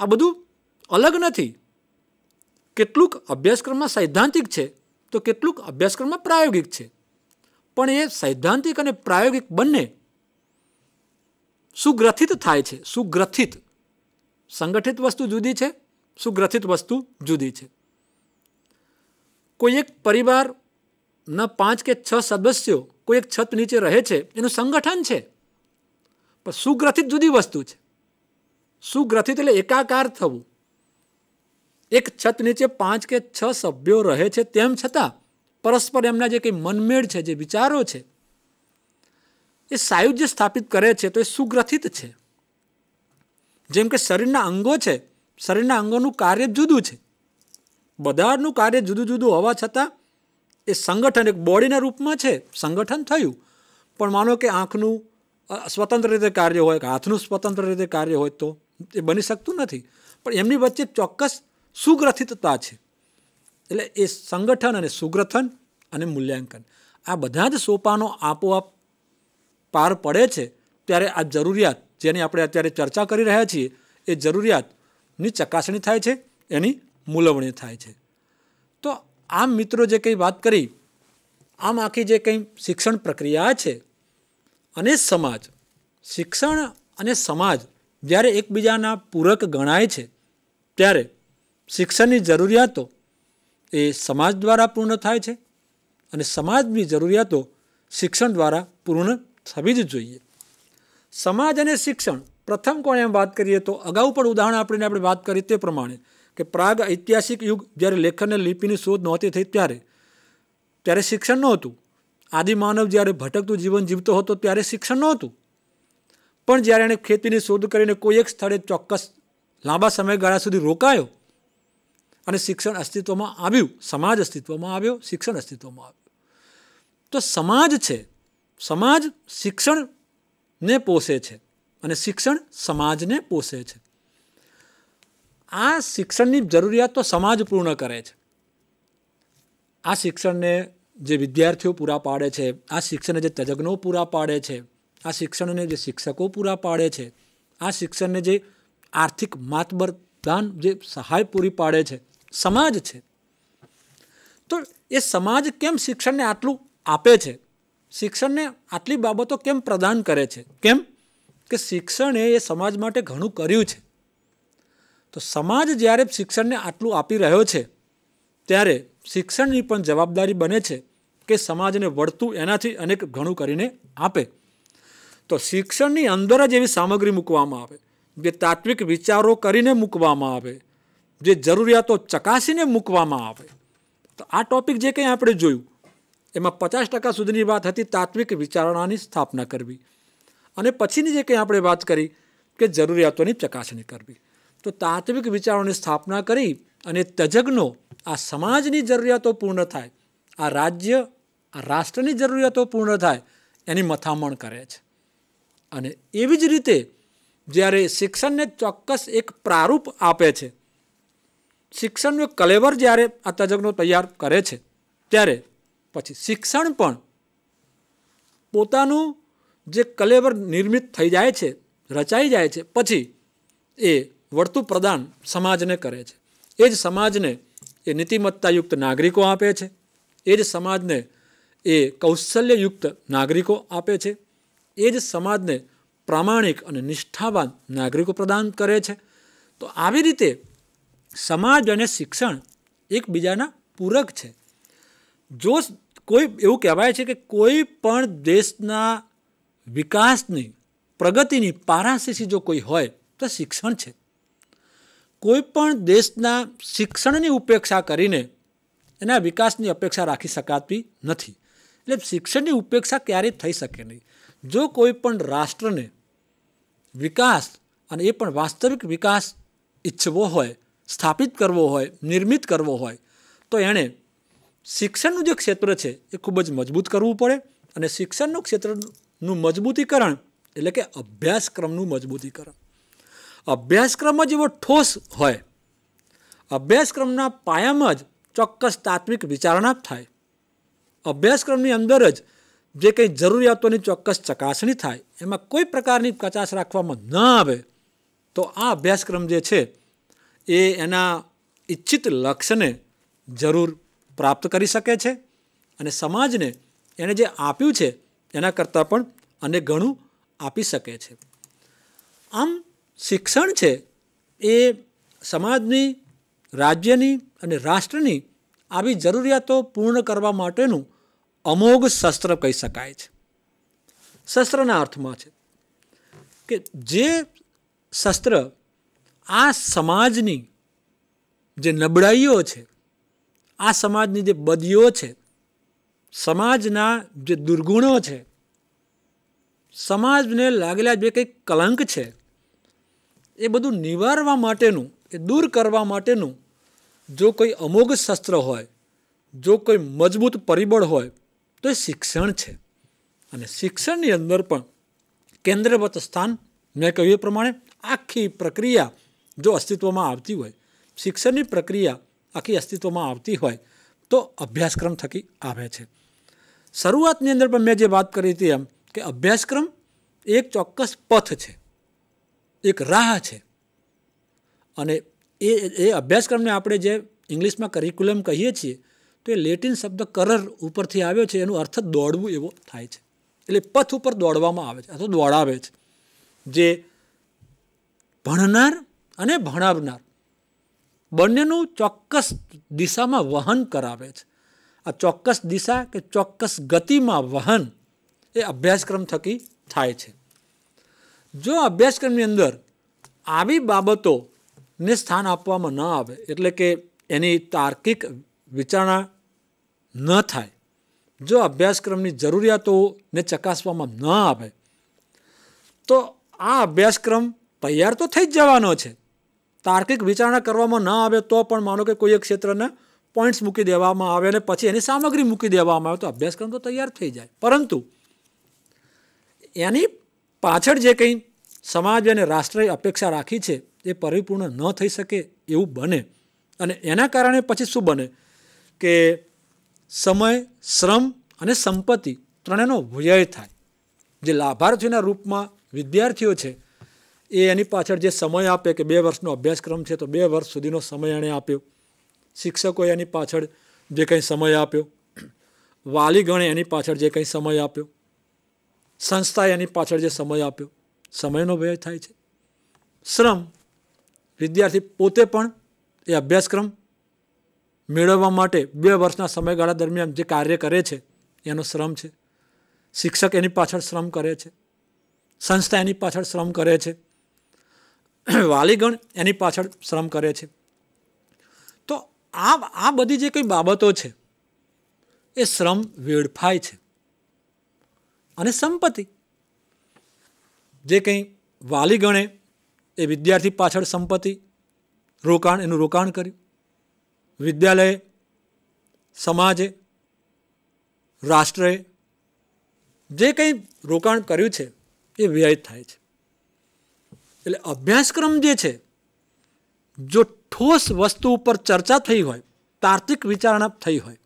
આ બધું અલગ નથી કેટલુંક અભ્યાસક્રમમાં સૈદ્ધાંતિક છે તો કેટલુંક અભ્યાસક્રમમાં પ્રાયોગિક છે પણ એ સૈદ્ધાંતિક અને પ્રાયોગિક બંને સુગ્રથિત થાય છે સુગ્રથિત સંગઠિત વસ્તુ જુદી છે સુગ્રથિત વસ્તુ જુદી છે કોઈ એક પરિવારના પાંચ કે છ સદસ્યો કોઈ એક છત નીચે રહે છે એનું સંગઠન છે પણ સુગ્રથિત જુદી વસ્તુ છે સુગ્રથિત એટલે એકાકાર થવું એક છત નીચે પાંચ કે છ સભ્યો રહે છે તેમ છતાં પરસ્પર એમના જે કંઈ મનમેળ છે જે વિચારો છે એ સાયુજ્ય સ્થાપિત કરે છે તો એ સુગ્રથિત છે જેમ કે શરીરના અંગો છે શરીરના અંગોનું કાર્ય જુદું છે બધાનું કાર્ય જુદું જુદું હોવા છતાં એ સંગઠન એક બોડીના રૂપમાં છે સંગઠન થયું પણ માનો કે આંખનું સ્વતંત્ર રીતે કાર્ય હોય કે હાથનું સ્વતંત્ર રીતે કાર્ય હોય તો એ બની શકતું નથી પણ એમની વચ્ચે ચોક્કસ સુગ્રથિતતા છે એટલે એ સંગઠન અને સુગ્રથન અને મૂલ્યાંકન આ બધા જ સોપાનો આપોઆપ પાર પડે છે ત્યારે આ જરૂરિયાત જેની આપણે અત્યારે ચર્ચા કરી રહ્યા છીએ એ જરૂરિયાતની ચકાસણી થાય છે એની મૂલવણી થાય છે આમ મિત્રો જે કંઈ વાત કરી આમ આખી જે કંઈ શિક્ષણ પ્રક્રિયા છે અને સમાજ શિક્ષણ અને સમાજ જ્યારે એકબીજાના પૂરક ગણાય છે ત્યારે શિક્ષણની જરૂરિયાતો એ સમાજ દ્વારા પૂર્ણ થાય છે અને સમાજની જરૂરિયાતો શિક્ષણ દ્વારા પૂર્ણ થવી જ જોઈએ સમાજ અને શિક્ષણ પ્રથમ કોણે એમ વાત કરીએ તો અગાઉ પણ ઉદાહરણ આપણે આપણે વાત કરી તે પ્રમાણે કે પ્રાગ ઐતિહાસિક યુગ જ્યારે લેખનને લિપિની શોધ નહોતી થઈ ત્યારે ત્યારે શિક્ષણ નહોતું આદિમાનવ જ્યારે ભટકતું જીવન જીવતો હતો ત્યારે શિક્ષણ નહોતું પણ જ્યારે એણે ખેતીની શોધ કરીને કોઈ એક સ્થળે ચોક્કસ લાંબા સમયગાળા સુધી રોકાયો અને શિક્ષણ અસ્તિત્વમાં આવ્યું સમાજ અસ્તિત્વમાં આવ્યો શિક્ષણ અસ્તિત્વમાં આવ્યું તો સમાજ છે સમાજ શિક્ષણને પોષે છે અને શિક્ષણ સમાજને પોષે છે આ શિક્ષણની જરૂરિયાત તો સમાજ પૂર્ણ કરે છે આ શિક્ષણને જે વિદ્યાર્થીઓ પૂરા પાડે છે આ શિક્ષણને જે તજજ્ઞો પૂરા પાડે છે આ શિક્ષણને જે શિક્ષકો પૂરા પાડે છે આ શિક્ષણને જે આર્થિક માતબરદાન જે સહાય પૂરી પાડે છે સમાજ છે તો એ સમાજ કેમ શિક્ષણને આટલું આપે છે શિક્ષણને આટલી બાબતો કેમ પ્રદાન કરે છે કેમ કે શિક્ષણે એ સમાજ માટે ઘણું કર્યું છે તો સમાજ જ્યારે શિક્ષણને આટલું આપી રહ્યો છે ત્યારે શિક્ષણની પણ જવાબદારી બને છે કે સમાજને વળતું એનાથી અનેક ઘણું કરીને આપે તો શિક્ષણની અંદર જ એવી સામગ્રી મૂકવામાં આવે જે તાત્વિક વિચારો કરીને મૂકવામાં આવે જે જરૂરિયાતો ચકાસીને મૂકવામાં આવે તો આ ટોપિક જે કંઈ આપણે જોયું એમાં પચાસ ટકા સુધીની વાત હતી તાત્વિક વિચારણાની સ્થાપના કરવી અને પછીની જે કંઈ આપણે વાત કરી કે જરૂરિયાતોની ચકાસણી કરવી તો તાત્વિક વિચારોની સ્થાપના કરી અને તજજ્ઞો આ સમાજની જરૂરિયાતો પૂર્ણ થાય આ રાજ્ય આ રાષ્ટ્રની જરૂરિયાતો પૂર્ણ થાય એની મથામણ કરે છે અને એવી જ રીતે જ્યારે શિક્ષણને ચોક્કસ એક પ્રારૂપ આપે છે શિક્ષણનું કલેવર જ્યારે આ તજજ્ઞો તૈયાર કરે છે ત્યારે પછી શિક્ષણ પણ પોતાનું જે કલેવર નિર્મિત થઈ જાય છે રચાઈ જાય છે પછી એ વળતું પ્રદાન સમાજને કરે છે એ જ સમાજને એ નીતિમત્તાયુક્ત નાગરિકો આપે છે એ જ સમાજને એ કૌશલ્યયુક્ત નાગરિકો આપે છે એ જ સમાજને પ્રામાણિક અને નિષ્ઠાવાન નાગરિકો પ્રદાન કરે છે તો આવી રીતે સમાજ અને શિક્ષણ એકબીજાના પૂરક છે જો કોઈ એવું કહેવાય છે કે કોઈ પણ દેશના વિકાસની પ્રગતિની પારાશીશી જો કોઈ હોય તો શિક્ષણ છે કોઈપણ દેશના શિક્ષણની ઉપેક્ષા કરીને એના વિકાસની અપેક્ષા રાખી શકાતી નથી એટલે શિક્ષણની ઉપેક્ષા ક્યારેય થઈ શકે નહીં જો કોઈ પણ રાષ્ટ્રને વિકાસ અને એ પણ વાસ્તવિક વિકાસ ઈચ્છવો હોય સ્થાપિત કરવો હોય નિર્મિત કરવો હોય તો એણે શિક્ષણનું જે ક્ષેત્ર છે એ ખૂબ જ મજબૂત કરવું પડે અને શિક્ષણનું ક્ષેત્રનું મજબૂતીકરણ એટલે કે અભ્યાસક્રમનું મજબૂતીકરણ અભ્યાસક્રમ જ એવો ઠોસ હોય અભ્યાસક્રમના પાયામાં જ ચોક્કસ તાત્વિક વિચારણા થાય અભ્યાસક્રમની અંદર જ જે કંઈ જરૂરિયાતોની ચોક્કસ ચકાસણી થાય એમાં કોઈ પ્રકારની કચાશ રાખવામાં ન આવે તો આ અભ્યાસક્રમ જે છે એ એના ઈચ્છિત લક્ષ્યને જરૂર પ્રાપ્ત કરી શકે છે અને સમાજને એણે જે આપ્યું છે એના કરતાં પણ અને ઘણું આપી શકે છે આમ શિક્ષણ છે એ સમાજની રાજ્યની અને રાષ્ટ્રની આવી જરૂરિયાતો પૂર્ણ કરવા માટેનું અમોઘ શસ્ત્ર કહી શકાય છે શસ્ત્રના અર્થમાં છે કે જે શસ્ત્ર આ સમાજની જે નબળાઈઓ છે આ સમાજની જે બદીઓ છે સમાજના જે દુર્ગુણો છે સમાજને લાગેલા જે કંઈક કલંક છે એ બધું નિવારવા માટેનું એ દૂર કરવા માટેનું જો કોઈ અમોઘ શસ્ત્ર હોય જો કોઈ મજબૂત પરિબળ હોય તો એ શિક્ષણ છે અને શિક્ષણની અંદર પણ કેન્દ્રવત સ્થાન મેં કહ્યું એ પ્રમાણે આખી પ્રક્રિયા જો અસ્તિત્વમાં આવતી હોય શિક્ષણની પ્રક્રિયા આખી અસ્તિત્વમાં આવતી હોય તો અભ્યાસક્રમ થકી આવે છે શરૂઆતની અંદર પણ મેં જે વાત કરી હતી એમ કે અભ્યાસક્રમ એક ચોક્કસ પથ છે એક રાહ છે અને એ એ અભ્યાસક્રમને આપણે જે ઇંગ્લિશમાં કરિક્યુલમ કહીએ છીએ તો એ લેટિન શબ્દ કરર ઉપરથી આવ્યો છે એનો અર્થ દોડવું એવો થાય છે એટલે પથ ઉપર દોડવામાં આવે છે અથવા દોડાવે છે જે ભણનાર અને ભણાવનાર બંનેનું ચોક્કસ દિશામાં વહન કરાવે છે આ ચોક્કસ દિશા કે ચોક્કસ ગતિમાં વહન એ અભ્યાસક્રમ થકી થાય છે જો અભ્યાસક્રમની અંદર આવી બાબતોને સ્થાન આપવામાં ન આવે એટલે કે એની તાર્કિક વિચારણા ન થાય જો અભ્યાસક્રમની જરૂરિયાતોને ચકાસવામાં ન આવે તો આ અભ્યાસક્રમ તૈયાર તો થઈ જ જવાનો છે તાર્કિક વિચારણા કરવામાં ન આવે તો પણ માનો કે કોઈ એક ક્ષેત્રને પોઈન્ટ્સ મૂકી દેવામાં આવે અને પછી એની સામગ્રી મૂકી દેવામાં આવે તો અભ્યાસક્રમ તો તૈયાર થઈ જાય પરંતુ એની પાછળ જે કંઈ સમાજ અને રાષ્ટ્રએ અપેક્ષા રાખી છે એ પરિપૂર્ણ ન થઈ શકે એવું બને અને એના કારણે પછી શું બને કે સમય શ્રમ અને સંપત્તિ ત્રણેનો વ્યય થાય જે લાભાર્થીઓના રૂપમાં વિદ્યાર્થીઓ છે એ એની પાછળ જે સમય આપે કે બે વર્ષનો અભ્યાસક્રમ છે તો બે વર્ષ સુધીનો સમય એણે આપ્યો શિક્ષકોએ એની પાછળ જે કંઈ સમય આપ્યો વાલીગણે એની પાછળ જે કંઈ સમય આપ્યો સંસ્થા એની પાછળ જે સમય આપ્યો સમયનો વ્યય થાય છે શ્રમ વિદ્યાર્થી પોતે પણ એ અભ્યાસક્રમ મેળવવા માટે બે વર્ષના સમયગાળા દરમિયાન જે કાર્ય કરે છે એનો શ્રમ છે શિક્ષક એની પાછળ શ્રમ કરે છે સંસ્થા એની પાછળ શ્રમ કરે છે વાલીગણ એની પાછળ શ્રમ કરે છે તો આ આ બધી જે કંઈ બાબતો છે એ શ્રમ વેડફાય છે અને સંપત્તિ જે કંઈ વાલી ગણે એ વિદ્યાર્થી પાછળ સંપત્તિ રોકાણ એનું રોકાણ કર્યું વિદ્યાલયે સમાજે રાષ્ટ્રએ જે કંઈ રોકાણ કર્યું છે એ વ્યય થાય છે એટલે અભ્યાસક્રમ જે છે જો ઠોસ વસ્તુ ઉપર ચર્ચા થઈ હોય તાર્કિક વિચારણા થઈ હોય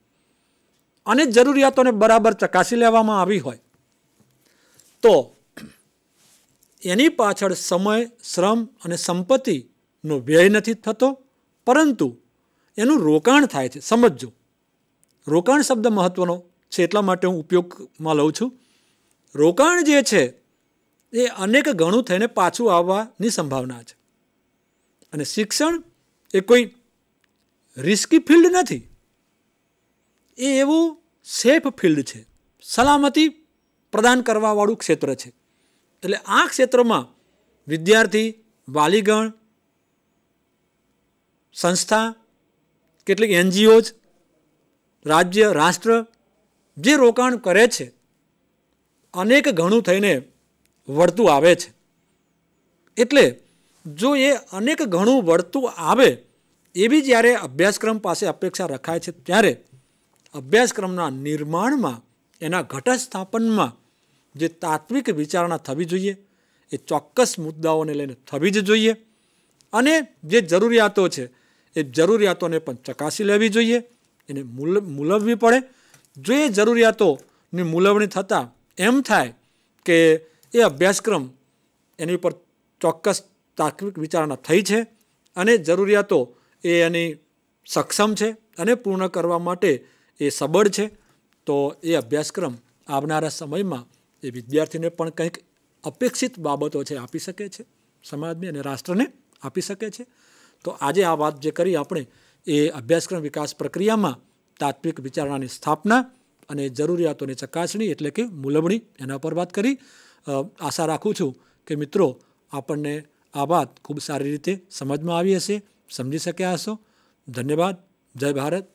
અને જરૂરિયાતોને બરાબર ચકાસી લેવામાં આવી હોય તો એની પાછળ સમય શ્રમ અને સંપત્તિનો વ્યય નથી થતો પરંતુ એનું રોકાણ થાય છે સમજજો રોકાણ શબ્દ મહત્ત્વનો છે એટલા માટે હું ઉપયોગમાં લઉં છું રોકાણ જે છે એ અનેક ગણું થઈને પાછું આવવાની સંભાવના છે અને શિક્ષણ એ કોઈ રિસ્કી ફિલ્ડ નથી એ એવું સેફ ફિલ્ડ છે સલામતી પ્રદાન કરવાવાળું ક્ષેત્ર છે એટલે આ ક્ષેત્રમાં વિદ્યાર્થી વાલીગણ સંસ્થા કેટલીક એનજીઓઝ રાજ્ય રાષ્ટ્ર જે રોકાણ કરે છે અનેક ઘણું થઈને વળતું આવે છે એટલે જો એ અનેક ઘણું વળતું આવે એવી જ્યારે અભ્યાસક્રમ પાસે અપેક્ષા રખાય છે ત્યારે અભ્યાસક્રમના નિર્માણમાં એના ઘટસ્થાપનમાં જે તાત્વિક વિચારણા થવી જોઈએ એ ચોક્કસ મુદ્દાઓને લઈને થવી જ જોઈએ અને જે જરૂરિયાતો છે એ જરૂરિયાતોને પણ ચકાસી લેવી જોઈએ એને મૂલ મૂલવવી પડે જો એ જરૂરિયાતોની મૂલવણી થતાં એમ થાય કે એ અભ્યાસક્રમ એની ઉપર ચોક્કસ તાત્વિક વિચારણા થઈ છે અને જરૂરિયાતો એ એની સક્ષમ છે અને પૂર્ણ કરવા માટે એ સબળ છે તો એ અભ્યાસક્રમ આવનારા સમયમાં એ વિદ્યાર્થીને પણ કંઈક અપેક્ષિત બાબતો છે આપી શકે છે સમાજને અને રાષ્ટ્રને આપી શકે છે તો આજે આ વાત જે કરી આપણે એ અભ્યાસક્રમ વિકાસ પ્રક્રિયામાં તાત્વિક વિચારણાની સ્થાપના અને જરૂરિયાતોની ચકાસણી એટલે કે મૂલવણી એના પર વાત કરી આશા રાખું છું કે મિત્રો આપણને આ વાત ખૂબ સારી રીતે સમજમાં આવી હશે સમજી શક્યા હશો ધન્યવાદ જય ભારત